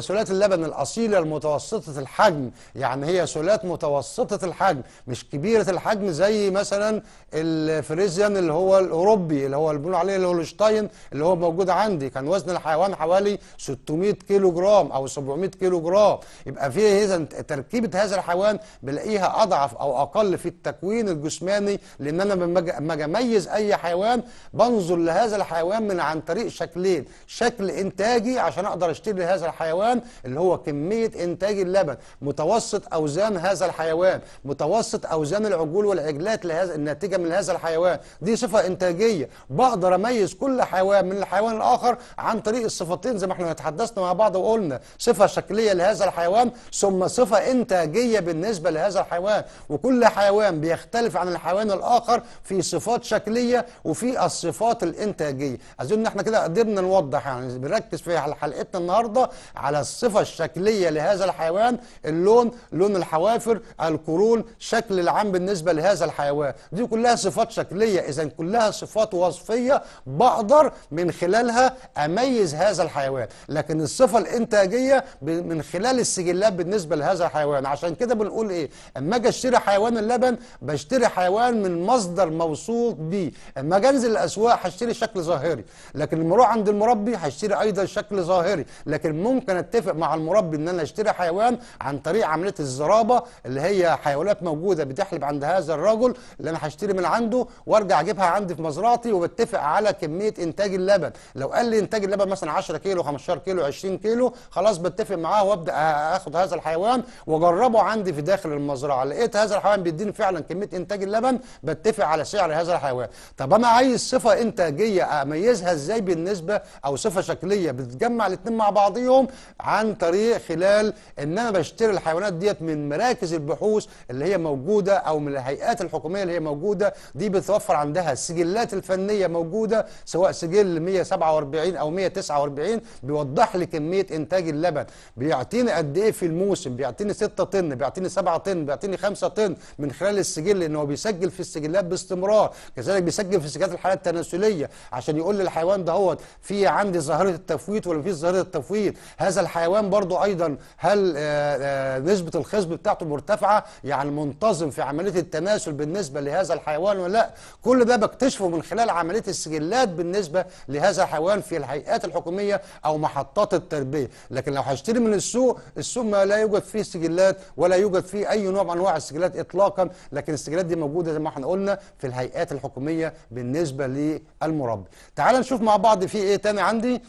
سلات اللبن الأصيلة المتوسطة الحجم يعني هي سلات متوسطة الحجم مش كبيرة الحجم زي مثلا الفريزيان اللي هو الأوروبي اللي هو البنو بنقول عليه الهولشتاين اللي هو موجود عندي كان وزن الحيوان حوالي 600 كيلو جرام أو 700 كيلو جرام يبقى فيه إذا تركيبة هذا الحيوان بلاقيها أضعف أو أقل في التكوين الجسماني لأن أنا لما أجي أميز أي حيوان بنظر لهذا الحيوان من عن طريق شكلين شكل انتاجي عشان اقدر اشتري هذا الحيوان اللي هو كميه انتاج اللبن متوسط اوزان هذا الحيوان متوسط اوزان العجول والعجلات لهذا الناتجه من هذا الحيوان دي صفه انتاجيه بقدر اميز كل حيوان من الحيوان الاخر عن طريق الصفتين زي ما احنا تحدثنا مع بعض وقلنا صفه شكليه لهذا الحيوان ثم صفه انتاجيه بالنسبه لهذا الحيوان وكل حيوان بيختلف عن الحيوان الاخر في صفات شكليه وفي الصفات الانتاجيه اظن احنا كده قدرنا نوضح يعني بنركز في حلقتنا النهارده على الصفه الشكليه لهذا الحيوان اللون لون الحوافر القرون شكل العام بالنسبه لهذا الحيوان دي كلها صفات شكليه اذا كلها صفات وصفيه بقدر من خلالها اميز هذا الحيوان لكن الصفه الانتاجيه من خلال السجلات بالنسبه لهذا الحيوان عشان كده بنقول ايه اما اجي اشتري حيوان اللبن بشتري حيوان من مصدر موثوق بيه اما اجي انزل الاسواق هشتري شكل ظاهري لكن اروح عند المربي هشتري ايضا شكل ظاهري لكن ممكن اتفق مع المربي ان انا اشتري حيوان عن طريق عمليه الزرابه اللي هي حيوانات موجوده بتحلب عند هذا الرجل اللي انا هشتري من عنده وارجع اجيبها عندي في مزرعتي وبتفق على كميه انتاج اللبن لو قال لي انتاج اللبن مثلا 10 كيلو 15 كيلو 20 كيلو خلاص بتفق معاه وابدا اخد هذا الحيوان واجربه عندي في داخل المزرعه لقيت هذا الحيوان بيديني فعلا كميه انتاج اللبن بتفق على سعر هذا الحيوان طب انا عايز صفه انتاجيه اميزها ازاي النسبة او صفه شكليه بتجمع الاتنين مع بعضيهم عن طريق خلال ان انا بشتري الحيوانات ديت من مراكز البحوث اللي هي موجوده او من الهيئات الحكوميه اللي هي موجوده دي بتوفر عندها السجلات الفنيه موجوده سواء سجل 147 او 149 بيوضح لي كميه انتاج اللبن بيعطيني قد ايه في الموسم بيعطيني 6 طن بيعطيني 7 طن بيعطيني 5 طن من خلال السجل لان هو بيسجل في السجلات باستمرار كذلك بيسجل في سجلات الحالات التناسليه عشان يقول للحيوان ده هو دوت في عندي ظاهره التفويت ولا مفيش ظاهره التفويت هذا الحيوان برضو ايضا هل آه، آه، نسبه الخصب بتاعته مرتفعه يعني منتظم في عمليه التناسل بالنسبه لهذا الحيوان ولا لا كل ده بكتشفه من خلال عمليه السجلات بالنسبه لهذا الحيوان في الهيئات الحكوميه او محطات التربيه لكن لو هشتري من السوق السوق ما لا يوجد فيه سجلات ولا يوجد فيه اي نوع من انواع السجلات اطلاقا لكن السجلات دي موجوده زي ما احنا قلنا في الهيئات الحكوميه بالنسبه للمربي تعال نشوف مع بعض بعض في ايه تاني عندي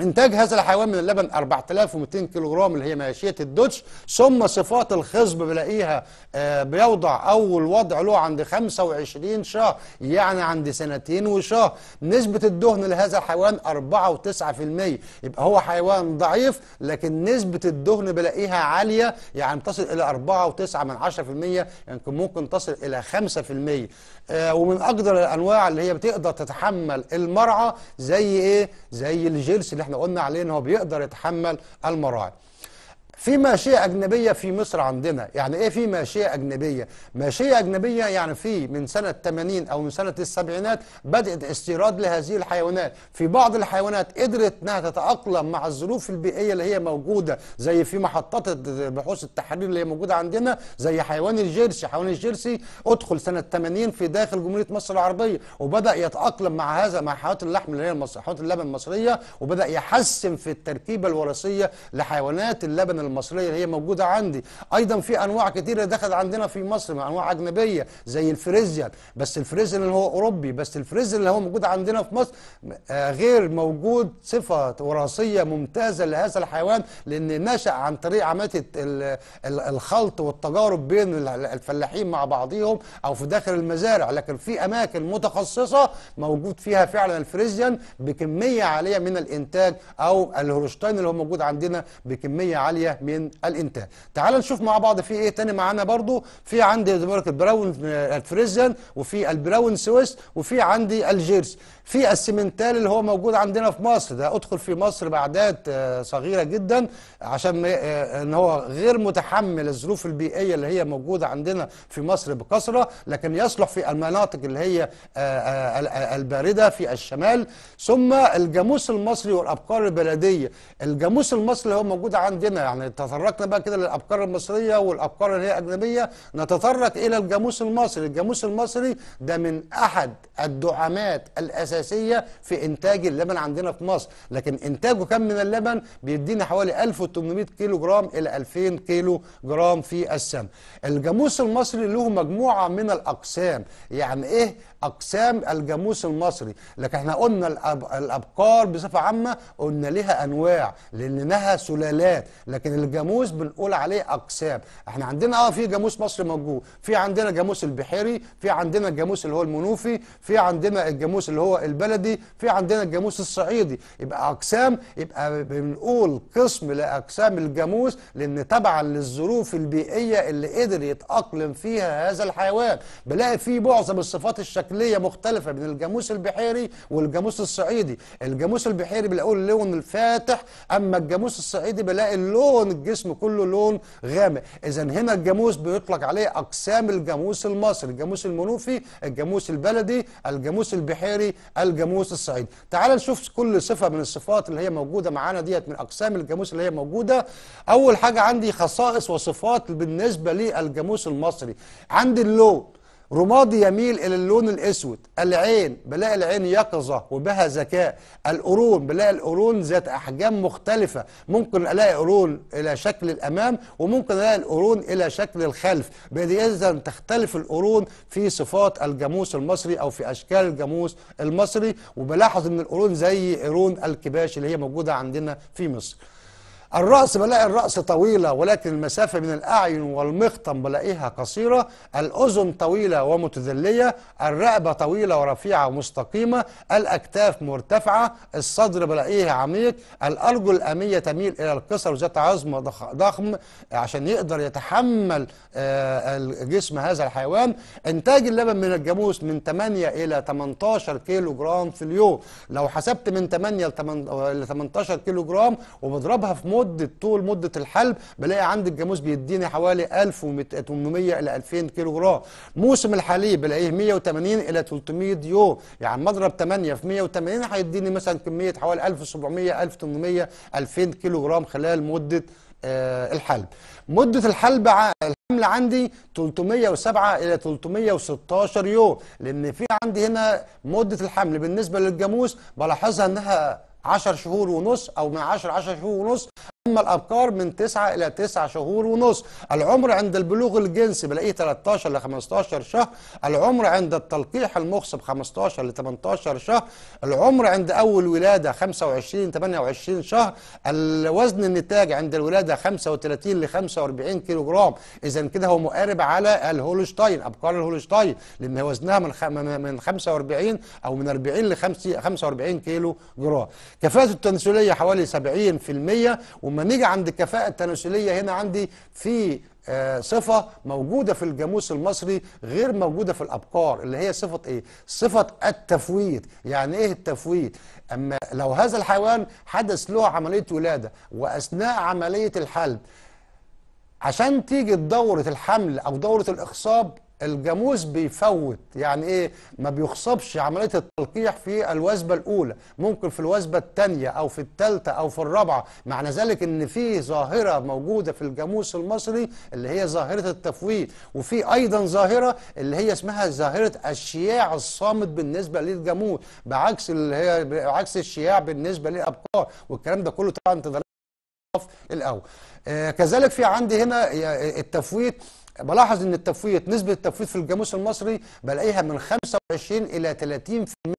إنتاج هذا الحيوان من اللبن 4200 كيلوغرام اللي هي ماشية الدوتش ثم صفات الخصب بلاقيها آه، بيوضع أول وضع له عند 25 شهر يعني عند سنتين وشهر نسبة الدهن لهذا الحيوان 4.9% يبقى هو حيوان ضعيف لكن نسبة الدهن بلاقيها عالية يعني تصل إلى 4.9 من 10% يعني ممكن تصل إلى 5% آه، ومن أقدر الأنواع اللي هي بتقدر تتحمل المرعى زي إيه؟ زي الجيرسي اللي احنا قلنا عليه ان هو بيقدر يتحمل المراعي في ماشية أجنبية في مصر عندنا يعني إيه في ماشية أجنبية ماشية أجنبية يعني في من سنة 80 أو من سنة السبعينات بدأت استيراد لهذه الحيوانات في بعض الحيوانات قدرت أنها تتأقلم مع الظروف البيئية اللي هي موجودة زي في محطات بحوث التحرير اللي هي موجودة عندنا زي حيوان الجيرسي حيوان الجيرسي أدخل سنة 80 في داخل جمهورية مصر العربية وبدأ يتأقلم مع هذا مع حيوانات اللحم اللي هي المصر... حيوانات اللبن المصرية وبدأ يحسن في التركيبة الوراثية لحيوانات اللبن المصريه اللي هي موجوده عندي ايضا في انواع كتيره دخلت عندنا في مصر مع انواع اجنبيه زي الفريزيان بس الفريزيان اللي هو اوروبي بس الفريزيان اللي هو موجود عندنا في مصر آه، غير موجود صفه وراثيه ممتازه لهذا الحيوان لان نشا عن طريق عمليه الخلط والتجارب بين الفلاحين مع بعضهم او في داخل المزارع لكن في اماكن متخصصه موجود فيها فعلا الفريزيان بكميه عاليه من الانتاج او الهولشتاين اللي هو موجود عندنا بكميه عاليه من الانتاج تعال نشوف مع بعض في ايه تاني معانا برضو في عندي بركه براون الفريزن وفي البراون سويس وفي عندي الجيرس في السمنتال اللي هو موجود عندنا في مصر ده ادخل في مصر بعدات آه، صغيره جدا عشان آه، ان هو غير متحمل الظروف البيئيه اللي هي موجوده عندنا في مصر بكثره لكن يصلح في المناطق اللي هي آه، البارده في الشمال ثم الجاموس المصري والابقار البلديه الجاموس المصري اللي هو موجود عندنا يعني تطرقنا بقى كده للابقار المصريه والابقار اللي هي اجنبيه نتطرق الى الجاموس المصري الجاموس المصري ده من احد الدعامات الاساسيه أساسية في إنتاج اللبن عندنا في مصر لكن إنتاجه كم من اللبن بيدينا حوالي 1800 كيلو جرام إلى 2000 كيلو جرام في السنة الجاموس المصري له مجموعة من الأقسام يعني إيه اقسام الجاموس المصري لكن احنا قلنا الابقار بصفه عامه قلنا لها انواع لانها سلالات لكن الجاموس بنقول عليه اقسام احنا عندنا اه في جاموس مصري موجود في عندنا جاموس البحيري في عندنا الجاموس اللي هو المنوفي في عندنا الجاموس اللي هو البلدي في عندنا الجاموس الصعيدي يبقى اقسام يبقى بنقول قسم لاقسام الجاموس لان تبعا للظروف البيئيه اللي قدر يتاقلم فيها هذا الحيوان بلاقي فيه معظم الصفات الشكليه شكليه مختلفه بين الجاموس البحيري والجاموس الصعيدي الجاموس البحيري بنلاقيه اللون الفاتح اما الجاموس الصعيدي بلاقي اللون الجسم كله لون غامق اذا هنا الجاموس بيطلق عليه اقسام الجاموس المصري الجاموس المنوفي الجاموس البلدي الجاموس البحيري الجاموس الصعيدي تعال نشوف كل صفه من الصفات اللي هي موجوده معانا ديت من اقسام الجاموس اللي هي موجوده اول حاجه عندي خصائص وصفات بالنسبه للجاموس المصري عندي اللون رمادي يميل إلى اللون الأسود العين بلاقي العين يقظة وبها ذكاء القرون بلاقي القرون ذات أحجام مختلفة ممكن ألاقي قرون إلى شكل الأمام وممكن ألاقي القرون إلى شكل الخلف إذا تختلف القرون في صفات الجاموس المصري أو في أشكال الجاموس المصري وبلاحظ إن القرون زي قرون الكباش اللي هي موجودة عندنا في مصر الرأس بلاقي الرأس طويلة ولكن المسافة من الأعين والمخطم بلاقيها قصيرة الأذن طويلة ومتذلية الرقبة طويلة ورفيعة ومستقيمة الأكتاف مرتفعة الصدر بلاقيه عميق الأرجل الأمية تميل إلى القصر ذات عظم ضخم عشان يقدر يتحمل آه، جسم هذا الحيوان إنتاج اللبن من الجاموس من 8 إلى 18 كيلو جرام في اليوم لو حسبت من 8 ل 18 كيلو جرام وبضربها في مود مده طول مده الحلب بلاقي عندي الجاموس بيديني حوالي 1800 الى 2000 كيلو جرام موسم الحليب بلاقيه 180 الى 300 يوم يعني مضرب 8 في 180 هيديني مثلا كميه حوالي 1700 1800 2000 كيلو جرام خلال مده آه، الحلب مدة الحلب الحمل عندي 307 إلى 316 يوم لأن في عندي هنا مدة الحمل بالنسبة للجاموس بلاحظها أنها 10 شهور ونص او من 10 10 شهور ونص أما الأبكار من 9 إلى 9 شهور ونص العمر عند البلوغ الجنسي بلاقيه 13 ل 15 شهر العمر عند التلقيح المخصب 15 ل 18 شهر العمر عند أول ولادة 25 28 شهر الوزن النتاج عند الولادة 35 ل 45 كيلو جرام إذا كده هو مقارب على الهولشتاين أبكار الهولشتاين لأن وزنها من من 45 أو من 40 ل 45 كيلو جرام كفاءة التناسلية حوالي 70% لما نيجي عند الكفاءة التناسلية هنا عندي في آه، صفة موجودة في الجاموس المصري غير موجودة في الأبقار اللي هي صفة إيه؟ صفة التفويت يعني إيه التفويت؟ أما لو هذا الحيوان حدث له عملية ولادة وأثناء عملية الحلب عشان تيجي دورة الحمل أو دورة الإخصاب الجاموس بيفوت يعني ايه ما بيخصبش عمليه التلقيح في الوزبة الاولى ممكن في الوزبة الثانيه او في الثالثه او في الرابعه معنى ذلك ان في ظاهره موجوده في الجاموس المصري اللي هي ظاهره التفويت وفي ايضا ظاهره اللي هي اسمها ظاهره الشياع الصامت بالنسبه للجاموس بعكس اللي هي بعكس الشياع بالنسبه للابقار والكلام ده كله طبعا تدرسه الاول آه كذلك في عندي هنا التفويت بلاحظ ان التفويت نسبه التفويت في الجاموس المصري بلاقيها من 25 الى 30%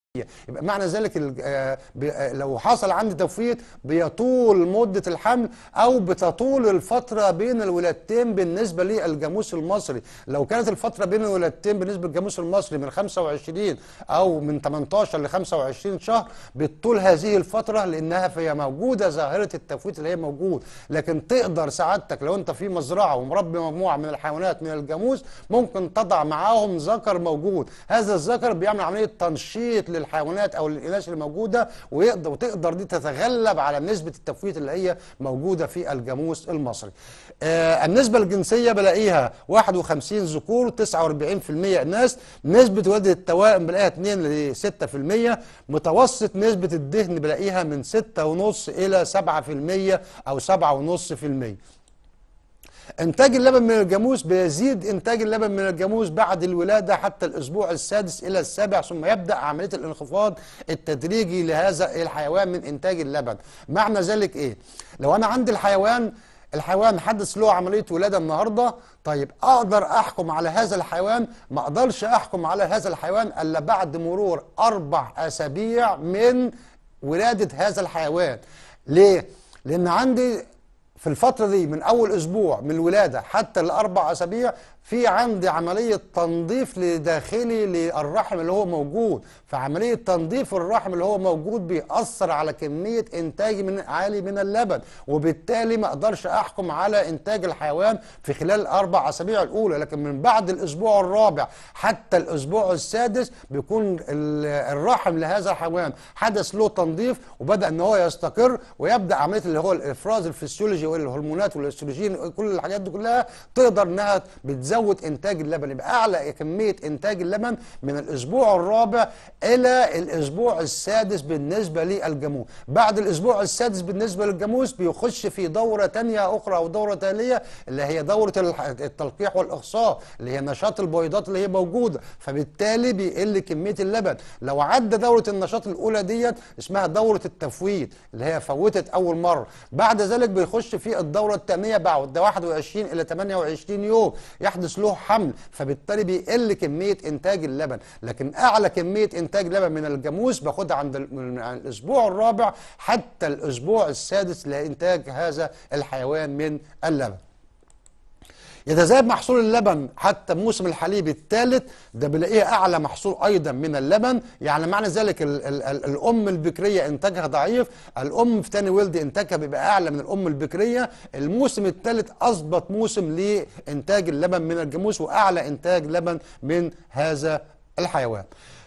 يبقى معنى ذلك آه، آه، لو حصل عندي تفويت بيطول مدة الحمل أو بتطول الفترة بين الولادتين بالنسبة للجاموس المصري لو كانت الفترة بين الولادتين بالنسبة للجاموس المصري من 25 أو من 18 ل 25 شهر بتطول هذه الفترة لأنها فيها موجودة ظاهرة التفويت اللي هي موجود لكن تقدر سعادتك لو أنت في مزرعة ومربي مجموعة من الحيوانات من الجاموس ممكن تضع معاهم ذكر موجود هذا الذكر بيعمل عملية تنشيط لل الحيوانات او الاناث اللي موجوده ويقدر وتقدر دي تتغلب على نسبه التفويت اللي هي موجوده في الجاموس المصري. آه النسبه الجنسيه بلاقيها 51 ذكور 49% اناث، نسبه ولادة التوائم بلاقيها 2 ل 6%، متوسط نسبه الدهن بلاقيها من 6.5 الى 7% او 7.5%. إنتاج اللبن من الجاموس بيزيد إنتاج اللبن من الجاموس بعد الولادة حتى الأسبوع السادس إلى السابع ثم يبدأ عملية الانخفاض التدريجي لهذا الحيوان من إنتاج اللبن معنى ذلك إيه؟ لو أنا عندي الحيوان الحيوان حدث له عملية ولادة النهاردة طيب أقدر أحكم على هذا الحيوان ما أقدرش أحكم على هذا الحيوان إلا بعد مرور أربع أسابيع من ولادة هذا الحيوان ليه؟ لأن عندي في الفترة دي من أول أسبوع من الولادة حتى الأربع أسابيع في عندي عملية تنظيف لداخلي للرحم اللي هو موجود فعملية تنظيف الرحم اللي هو موجود بيأثر على كمية إنتاج من عالي من اللبن وبالتالي ما أقدرش أحكم على إنتاج الحيوان في خلال الأربع أسابيع الأولى لكن من بعد الأسبوع الرابع حتى الأسبوع السادس بيكون الرحم لهذا الحيوان حدث له تنظيف وبدأ إن هو يستقر ويبدأ عملية اللي هو الإفراز الفسيولوجي والهرمونات والأستروجين كل الحاجات دي كلها تقدر إنها بتزيد بيزود انتاج اللبن يبقى اعلى كميه انتاج اللبن من الاسبوع الرابع الى الاسبوع السادس بالنسبه للجاموس بعد الاسبوع السادس بالنسبه للجاموس بيخش في دوره تانية اخرى او دوره تاليه اللي هي دوره التلقيح والاقصاء اللي هي نشاط البويضات اللي هي موجوده فبالتالي بيقل كميه اللبن لو عدى دوره النشاط الاولى ديت اسمها دوره التفويت اللي هي فوتت اول مره بعد ذلك بيخش في الدوره الثانيه بعد 21 الى 28 يوم يحدث محدش له حمل فبالتالي بيقل كميه انتاج اللبن لكن اعلى كميه انتاج لبن من الجاموس باخدها عند من الاسبوع الرابع حتى الاسبوع السادس لانتاج هذا الحيوان من اللبن يتزايد محصول اللبن حتى موسم الحليب الثالث ده بنلاقيه اعلى محصول ايضا من اللبن يعني معنى ذلك الـ الـ الـ الام البكريه انتاجها ضعيف الام في ثاني ولد انتاجها بيبقى اعلى من الام البكريه الموسم الثالث اضبط موسم لانتاج اللبن من الجاموس واعلى انتاج لبن من هذا الحيوان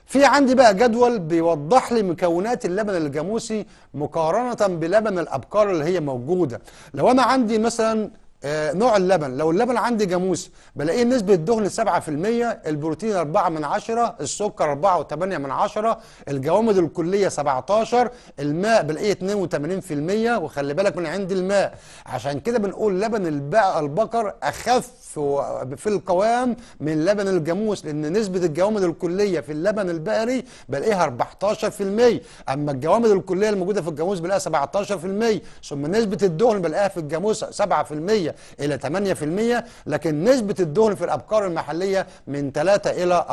في عندي بقى جدول بيوضح لي مكونات اللبن الجاموسي مقارنة بلبن الأبقار اللي هي موجودة لو أنا عندي مثلا آه نوع اللبن لو اللبن عندي جاموس بلاقيه نسبة دهن 7% البروتين 4 من 10 السكر 4.8 من 10 الجوامد الكلية 17 الماء بلاقيه 82% وخلي بالك من عند الماء عشان كده بنقول لبن البقر أخف في القوام من لبن الجاموس لأن نسبة الجوامد الكلية في اللبن البقري بلاقيها 14% أما الجوامد الكلية الموجودة في الجاموس بلاقيها 17% ثم نسبة الدهن بلاقيها في الجاموس 7% إلى 8% لكن نسبة الدهن في الأبقار المحلية من 3 إلى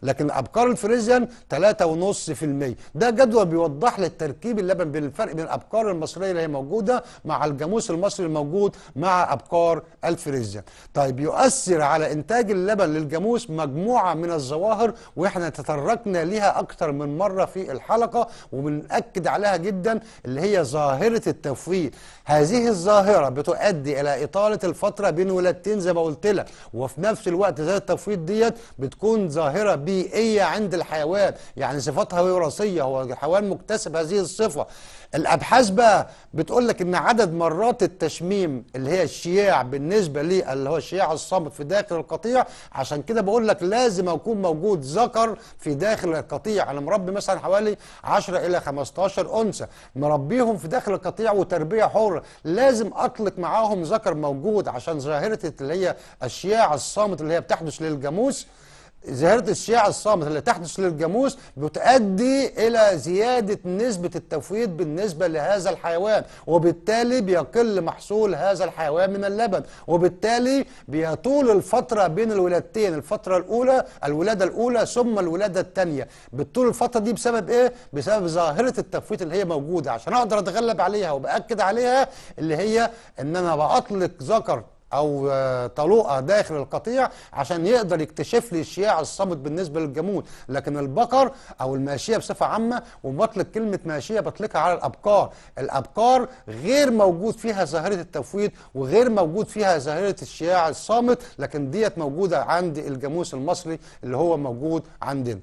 4% لكن أبقار الفريزيان 3.5% ده جدول بيوضح لي تركيب اللبن الفرق بين الأبقار المصرية اللي هي موجودة مع الجاموس المصري الموجود مع أبقار الفريزيان طيب يؤثر على إنتاج اللبن للجاموس مجموعة من الظواهر وإحنا تطرقنا ليها أكتر من مرة في الحلقة وبنأكد عليها جدا اللي هي ظاهرة التفويت هذه الظاهرة بتؤدي الى اطاله الفتره بين ولادتين زي ما قلت لك وفي نفس الوقت زي التفويض ديت بتكون ظاهره بيئيه عند الحيوان يعني صفاتها وراثيه هو الحيوان مكتسب هذه الصفه الابحاث بقى بتقول لك ان عدد مرات التشميم اللي هي الشياع بالنسبه لي اللي هو الشياع الصامت في داخل القطيع عشان كده بقول لك لازم اكون موجود ذكر في داخل القطيع انا مربي مثلا حوالي 10 الى 15 انثى مربيهم في داخل القطيع وتربيه حره لازم اطلق معاهم ذكر موجود عشان ظاهره اللي هي الشياع الصامت اللي هي بتحدث للجاموس ظاهرة الشيعة الصامتة اللي تحدث للجاموس بتؤدي إلى زيادة نسبة التفويض بالنسبة لهذا الحيوان وبالتالي بيقل محصول هذا الحيوان من اللبن وبالتالي بيطول الفترة بين الولادتين الفترة الأولى الولادة الأولى ثم الولادة الثانية بتطول الفترة دي بسبب إيه؟ بسبب ظاهرة التفويض اللي هي موجودة عشان أقدر أتغلب عليها وبأكد عليها اللي هي إن أنا بأطلق ذكر او آه، طلوقه داخل القطيع عشان يقدر يكتشف لي الشياع الصامت بالنسبه للجمود لكن البقر او الماشيه بصفه عامه وبطلق كلمه ماشيه بطلقها على الابقار الابقار غير موجود فيها ظاهره التفويض وغير موجود فيها ظاهره الشياع الصامت لكن ديت موجوده عند الجاموس المصري اللي هو موجود عندنا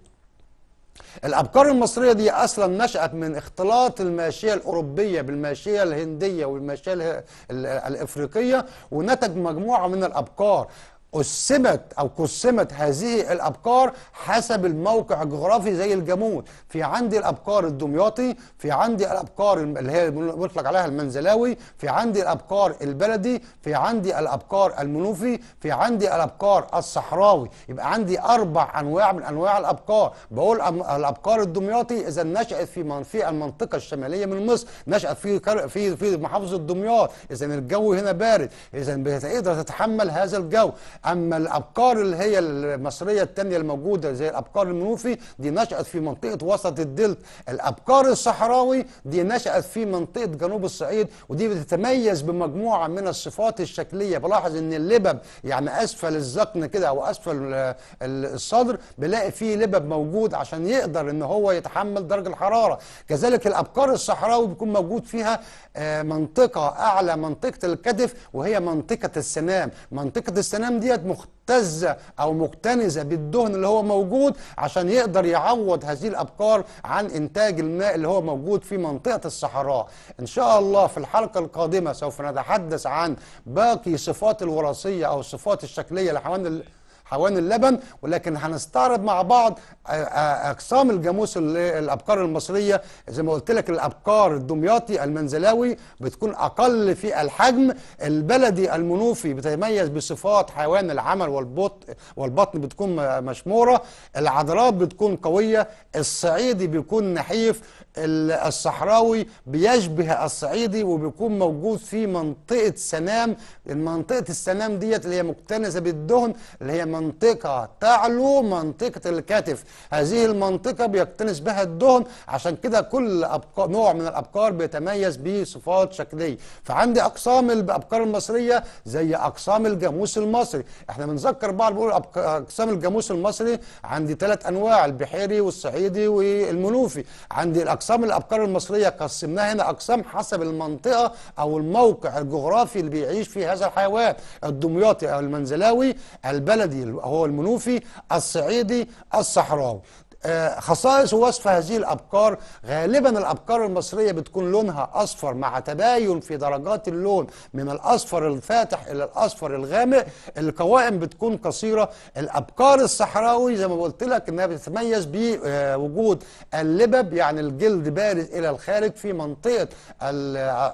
الابقار المصرية دي أصلا نشأت من اختلاط الماشية الأوروبية بالماشية الهندية والماشية الإفريقية ونتج مجموعة من الابقار قسمت او قسمت هذه الابقار حسب الموقع الجغرافي زي الجامود في عندي الابقار الدمياطي في عندي الابقار اللي هي بيطلق عليها المنزلاوي في عندي الابقار البلدي في عندي الابقار المنوفي في عندي الابقار الصحراوي يبقى عندي اربع انواع من انواع الابقار بقول الابقار الدمياطي اذا نشات في في المنطقه الشماليه من مصر نشات في في في محافظه دمياط اذا الجو هنا بارد اذا بتقدر تتحمل هذا الجو اما الابقار اللي هي المصريه الثانيه الموجوده زي الابقار المنوفي دي نشات في منطقه وسط الدلت الابقار الصحراوي دي نشات في منطقه جنوب الصعيد ودي بتتميز بمجموعه من الصفات الشكليه بلاحظ ان اللبب يعني اسفل الذقن كده او اسفل الصدر بلاقي فيه لبب موجود عشان يقدر ان هو يتحمل درجه الحراره كذلك الابقار الصحراوي بيكون موجود فيها آه، منطقه اعلى منطقه الكتف وهي منطقه السنام منطقه السنام دي ديت مختزة أو مكتنزة بالدهن اللي هو موجود عشان يقدر يعوض هذه الأبقار عن إنتاج الماء اللي هو موجود في منطقة الصحراء إن شاء الله في الحلقة القادمة سوف نتحدث عن باقي صفات الوراثية أو الصفات الشكلية لحيوان حيوان اللبن ولكن هنستعرض مع بعض اقسام الجاموس الابقار المصريه زي ما قلت لك الابقار الدمياطي المنزلاوي بتكون اقل في الحجم البلدي المنوفي بتتميز بصفات حيوان العمل والبط والبطن بتكون مشموره العضلات بتكون قويه الصعيدي بيكون نحيف الصحراوي بيشبه الصعيدي وبيكون موجود في منطقة سنام المنطقة السنام ديت اللي هي مكتنسة بالدهن اللي هي منطقة تعلو منطقة الكتف هذه المنطقة بيكتنس بها الدهن عشان كده كل أبقار نوع من الأبقار بيتميز بصفات شكلية فعندي أقسام الأبقار المصرية زي أقسام الجاموس المصري احنا بنذكر بعض بيقول أقسام الجاموس المصري عندي ثلاث أنواع البحيري والصعيدي والمنوفي عندي الأقسام اقسام الابقار المصريه قسمناها هنا اقسام حسب المنطقه او الموقع الجغرافي اللي بيعيش فيه هذا الحيوان الدمياطي او المنزلاوي البلدي هو المنوفي الصعيدي الصحراوي آه، خصائص ووصف هذه الابقار غالبا الابقار المصرية بتكون لونها أصفر مع تباين في درجات اللون من الأصفر الفاتح إلى الأصفر الغامق القوائم بتكون قصيرة الابقار الصحراوي زي ما قلت لك إنها بتتميز بوجود اللبب يعني الجلد بارز إلى الخارج في منطقة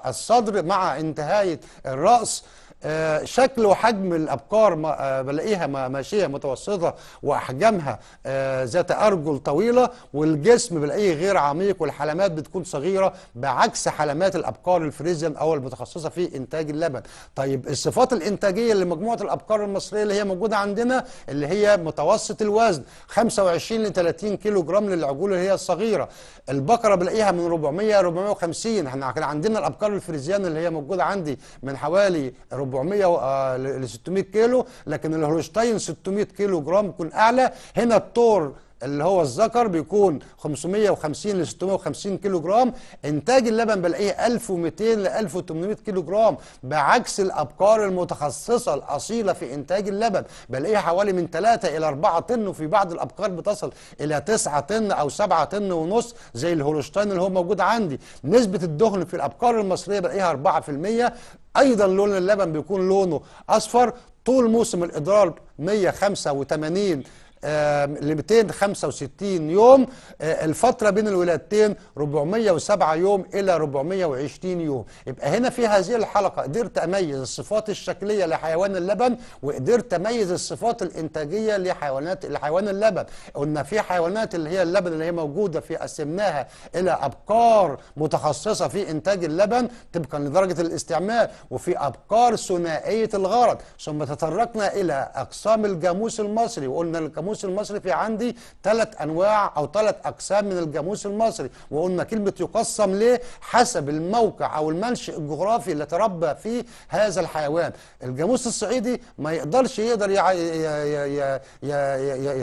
الصدر مع انتهاية الرأس آه، شكل وحجم الابقار آه، بلاقيها ماشيه متوسطه واحجامها آه، ذات ارجل طويله والجسم بلاقيه غير عميق والحلمات بتكون صغيره بعكس حلمات الابقار الفريزيان او المتخصصه في انتاج اللبن. طيب الصفات الانتاجيه لمجموعه الابقار المصريه اللي هي موجوده عندنا اللي هي متوسط الوزن 25 ل 30 كيلو جرام للعجول اللي هي الصغيره. البقره بلاقيها من 400 450 احنا كان عندنا الابقار الفريزيان اللي هي موجوده عندي من حوالي 400 400 آه، ل 600 كيلو لكن الهولشتاين 600 كيلو جرام يكون اعلى هنا التور اللي هو الذكر بيكون 550 ل 650 كيلو جرام انتاج اللبن بلاقيه 1200 ل 1800 كيلو جرام بعكس الابقار المتخصصه الاصيله في انتاج اللبن بلاقيه حوالي من 3 الى 4 طن وفي بعض الابقار بتصل الى 9 طن او 7 طن ونص زي الهولشتاين اللي هو موجود عندي نسبه الدهن في الابقار المصريه بلاقيها 4% ايضا لون اللبن بيكون لونه اصفر طول موسم الاضرار 185 ل 265 يوم آه، الفترة بين الولادتين 407 يوم إلى 420 يوم يبقى هنا في هذه الحلقة قدرت أميز الصفات الشكلية لحيوان اللبن وقدرت أميز الصفات الإنتاجية لحيوانات لحيوان اللبن قلنا في حيوانات اللي هي اللبن اللي هي موجودة في قسمناها إلى أبقار متخصصة في إنتاج اللبن طبقا لدرجة الاستعمال وفي أبقار ثنائية الغرض ثم تطرقنا إلى أقسام الجاموس المصري وقلنا الجاموس الجاموس المصري في عندي ثلاث انواع او ثلاث اقسام من الجاموس المصري وقلنا كلمه يقسم ليه حسب الموقع او المنشئ الجغرافي اللي تربى فيه هذا الحيوان الجاموس الصعيدي ما يقدرش يقدر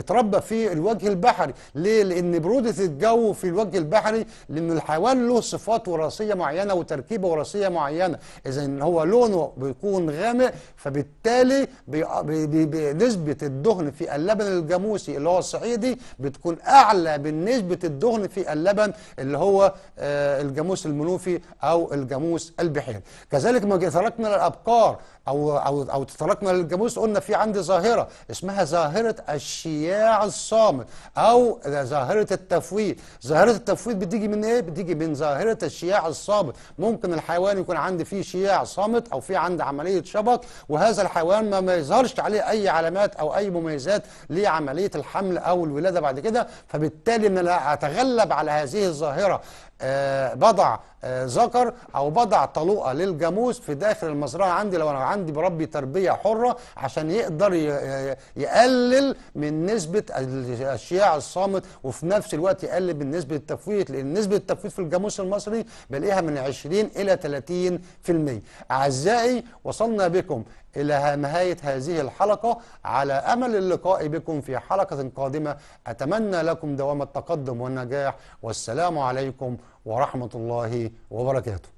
يتربى في الوجه البحري ليه لان بروده الجو في الوجه البحري لان الحيوان له صفات وراثيه معينه وتركيبه وراثيه معينه اذا هو لونه بيكون غامق فبالتالي بنسبه الدهن في اللبن الجاموس الجاموسي اللي هو الصعيدي بتكون اعلى من نسبه الدهن في اللبن اللي هو آه، الجاموس المنوفي او الجاموس البحيري كذلك ما تركنا الابقار او او او تطرقنا للجاموس قلنا في عندي ظاهره اسمها ظاهره الشياع الصامت او ظاهره التفويت ظاهره التفويت بتيجي من ايه بتيجي من ظاهره الشياع الصامت ممكن الحيوان يكون عندي فيه شياع صامت او في عندي عمليه شبط وهذا الحيوان ما, ما يظهرش عليه اي علامات او اي مميزات لعمليه الحمل او الولاده بعد كده فبالتالي انا اتغلب على هذه الظاهره آه، بضع آه، ذكر او بضع طلوقه للجاموس في داخل المزرعه عندي لو انا عندي بربي تربيه حره عشان يقدر يقلل من نسبه الاشياء الصامت وفي نفس الوقت يقلل من نسبه التفويت لان نسبه التفويت في الجاموس المصري بلاقيها من 20 الى 30% اعزائي وصلنا بكم إلى نهاية هذه الحلقة على أمل اللقاء بكم في حلقة قادمة أتمنى لكم دوام التقدم والنجاح والسلام عليكم ورحمة الله وبركاته